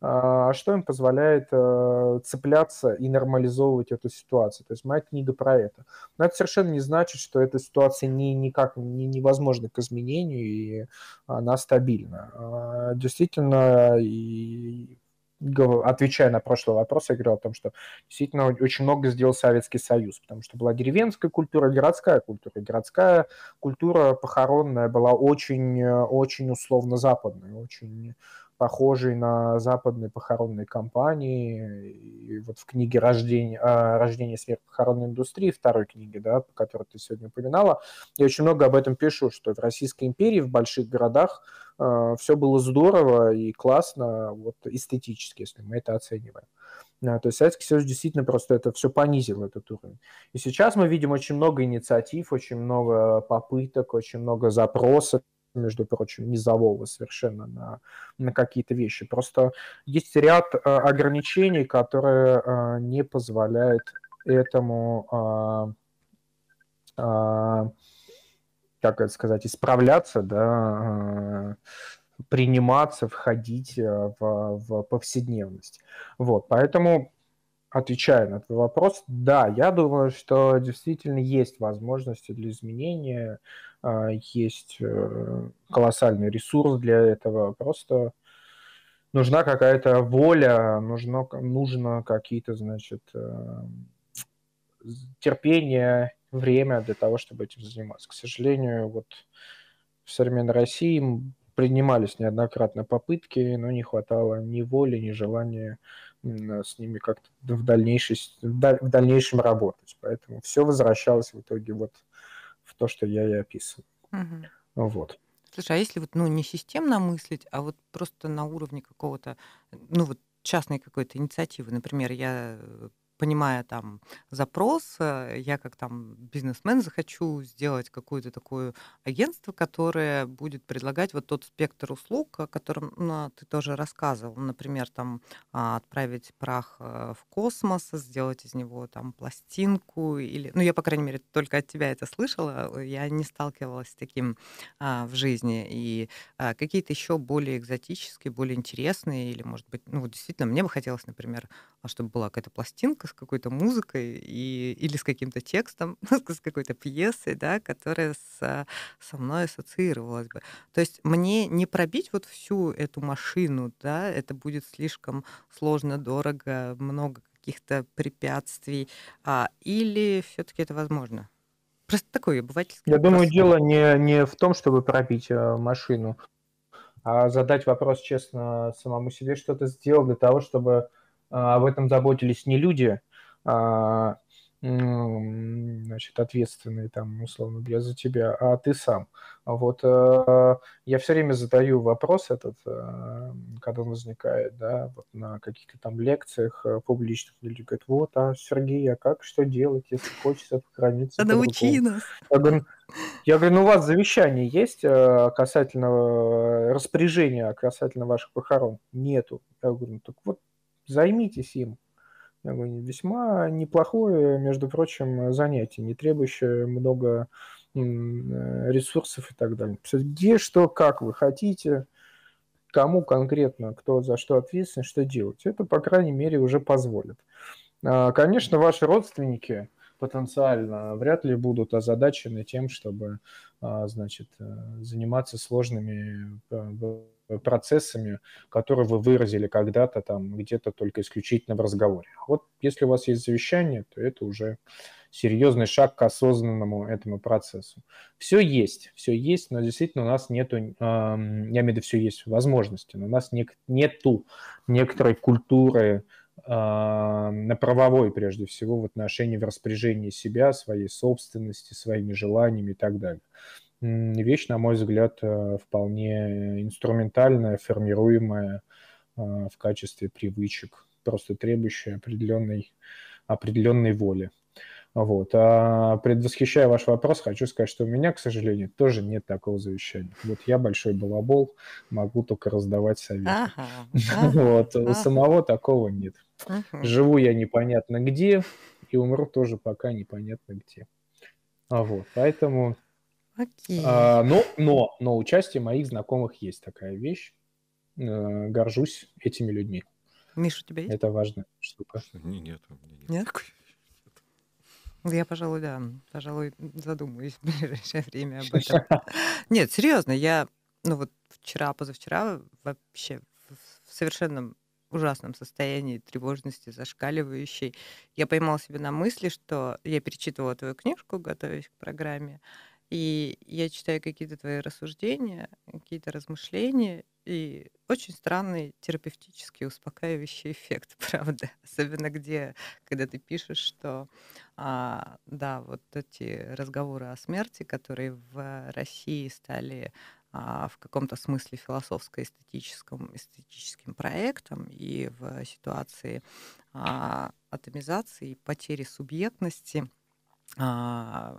а что им позволяет э, цепляться и нормализовывать эту ситуацию. То есть моя книга про это. Но это совершенно не значит, что эта ситуация не, никак не, невозможна к изменению, и она стабильна. А, действительно, и отвечая на прошлый вопрос, я говорил о том, что действительно очень много сделал Советский Союз, потому что была деревенская культура, городская культура. Городская культура похоронная была очень, э, очень условно западная, очень похожий на западные похоронные компании. И вот в книге «Рождение, а, «Рождение смерть похоронной индустрии», второй книге, да, по которой ты сегодня упоминала, я очень много об этом пишу, что в Российской империи, в больших городах э, а, все было здорово и классно, вот эстетически, если мы это оцениваем. Да, то есть Советский Союз действительно просто это все понизил, этот уровень. И сейчас мы видим очень много инициатив, очень много попыток, очень много запросов между прочим, низового совершенно на, на какие-то вещи. Просто есть ряд э, ограничений, которые э, не позволяют этому а, а, как это сказать, исправляться, да, э, приниматься, входить в, в повседневность. Вот, поэтому Отвечая на твой вопрос, да, я думаю, что действительно есть возможности для изменения, а, есть э, колоссальный ресурс для этого. Просто нужна какая-то воля, нужно, нужно какие-то, значит, э, терпение, время для того, чтобы этим заниматься. К сожалению, вот в современной России принимались неоднократно попытки, но не хватало ни воли, ни желания с ними как-то в, дальнейшей, в дальнейшем работать. Поэтому все возвращалось в итоге вот в то, что я и описывал. Угу. Вот. Слушай, а если вот, ну, не системно мыслить, а вот просто на уровне какого-то, ну, вот частной какой-то инициативы, например, я э, понимая там запрос, э, я как там бизнесмен захочу сделать какое-то такое агентство, которое будет предлагать вот тот спектр услуг, о котором ну, ты тоже рассказывал. Например, там а, отправить прах э, в космос, сделать из него там пластинку или... Ну, я, по крайней мере, только от тебя это слышала, э, я не сталкивалась с таким а, в жизни. И а, какие-то еще более экзотические, более интересные или, может быть, ну, действительно, мне бы хотелось, например, а чтобы была какая-то пластинка с какой-то музыкой и, или с каким-то текстом, [laughs] с какой-то пьесой, да, которая с, со мной ассоциировалась бы. То есть мне не пробить вот всю эту машину, да, это будет слишком сложно, дорого, много каких-то препятствий, а, или все-таки это возможно? Просто такое обывательский. Я думаю, дело не, не в том, чтобы пробить а, машину, а задать вопрос честно самому себе, что ты сделал для того, чтобы а, об этом заботились не люди, а, значит, ответственные там, условно говоря, за тебя, а ты сам. Вот э, я все время задаю вопрос этот, э, когда он возникает, да, вот на каких-то там лекциях э, публичных, люди говорят, вот, а, Сергей, а как, что делать, если хочется Да Научи нас. Я говорю, я говорю, ну у вас завещание есть касательно распоряжения, касательно ваших похорон? Нету. Я говорю, ну так вот займитесь им. Я говорю, весьма неплохое, между прочим, занятие, не требующее много э, ресурсов и так далее. Где, что, как вы хотите, кому конкретно, кто за что ответственен, что делать. Это, по крайней мере, уже позволит. А, конечно, ваши родственники потенциально вряд ли будут озадачены тем, чтобы а, значит, э, заниматься сложными э, процессами, которые вы выразили когда-то там где-то только исключительно в разговоре. А вот если у вас есть завещание, то это уже серьезный шаг к осознанному этому процессу. Все есть, все есть, но действительно у нас нету, э, я имею в виду, все есть возможности, но у нас не, нету некоторой культуры на правовой, прежде всего, в отношении в распоряжении себя, своей собственности, своими желаниями и так далее вещь, на мой взгляд, э, вполне инструментальная, формируемая э, в качестве привычек, просто требующая определенной, определенной воли. Вот. А предвосхищая ваш вопрос, хочу сказать, что у меня, к сожалению, тоже нет такого завещания. Вот я большой балабол, могу только раздавать советы. Ага, [laughs] ага, вот. Ага. У самого такого нет. Ага. Живу я непонятно где и умру тоже пока непонятно где. А вот. Поэтому Окей. А, но, но, но участие моих знакомых есть такая вещь. Э, горжусь этими людьми. Миша, у тебя есть? Это важная штука. Не, нет, у меня нет. Нет? Ну, я, пожалуй, да, пожалуй, задумаюсь в ближайшее время об [laughs] этом. Нет, серьезно, я, ну вот вчера, позавчера вообще в совершенном ужасном состоянии тревожности зашкаливающей. Я поймала себя на мысли, что я перечитывала твою книжку, готовясь к программе, и я читаю какие-то твои рассуждения, какие-то размышления, и очень странный терапевтический успокаивающий эффект, [laughs] правда. Особенно где, когда ты пишешь, что а, да, вот эти разговоры о смерти, которые в России стали а, в каком-то смысле философско-эстетическим эстетическим проектом и в ситуации а, атомизации, потери субъектности — а,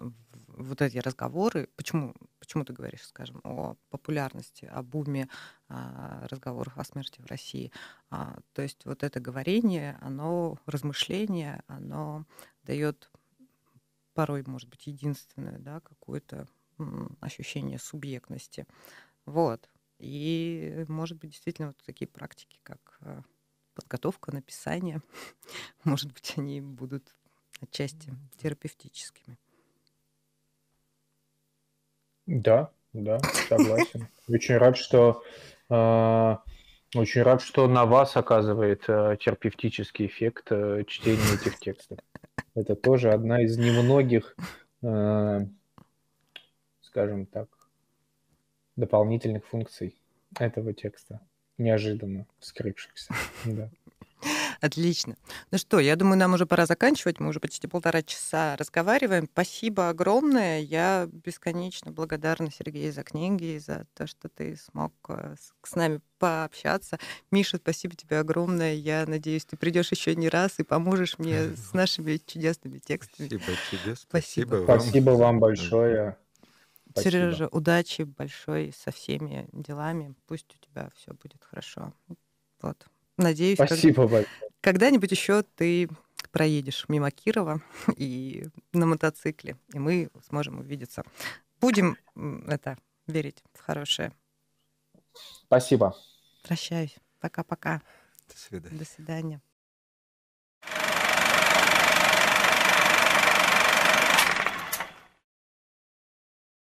вот эти разговоры, почему, почему ты говоришь, скажем, о популярности, о буме а, разговоров о смерти в России. А, то есть вот это говорение, оно размышление, оно дает порой, может быть, единственное, да, какое-то ощущение субъектности. Вот. И, может быть, действительно, вот такие практики, как э, подготовка, написание, [laughs] может быть, они будут отчасти терапевтическими. Да, да, согласен. Очень рад, что э, очень рад, что на вас оказывает э, терапевтический эффект э, чтения этих текстов. Это тоже одна из немногих, а, скажем так, дополнительных функций этого текста, неожиданно вскрывшихся. Да. Отлично. Ну что, я думаю, нам уже пора заканчивать. Мы уже почти полтора часа разговариваем. Спасибо огромное. Я бесконечно благодарна Сергею за книги за то, что ты смог э, с нами пообщаться. Миша, спасибо тебе огромное. Я надеюсь, ты придешь еще не раз и поможешь мне с [laughs] нашими чудесными текстами. Спасибо тебе. Спасибо, спасибо вам. вам большое. Спасибо. Сережа, удачи большой со всеми делами. Пусть у тебя все будет хорошо. Вот. Надеюсь, Спасибо как... когда-нибудь еще ты проедешь мимо Кирова [laughs] и на мотоцикле, и мы сможем увидеться. Будем это верить в хорошее. Спасибо. Прощаюсь. Пока-пока. До свидания. До свидания.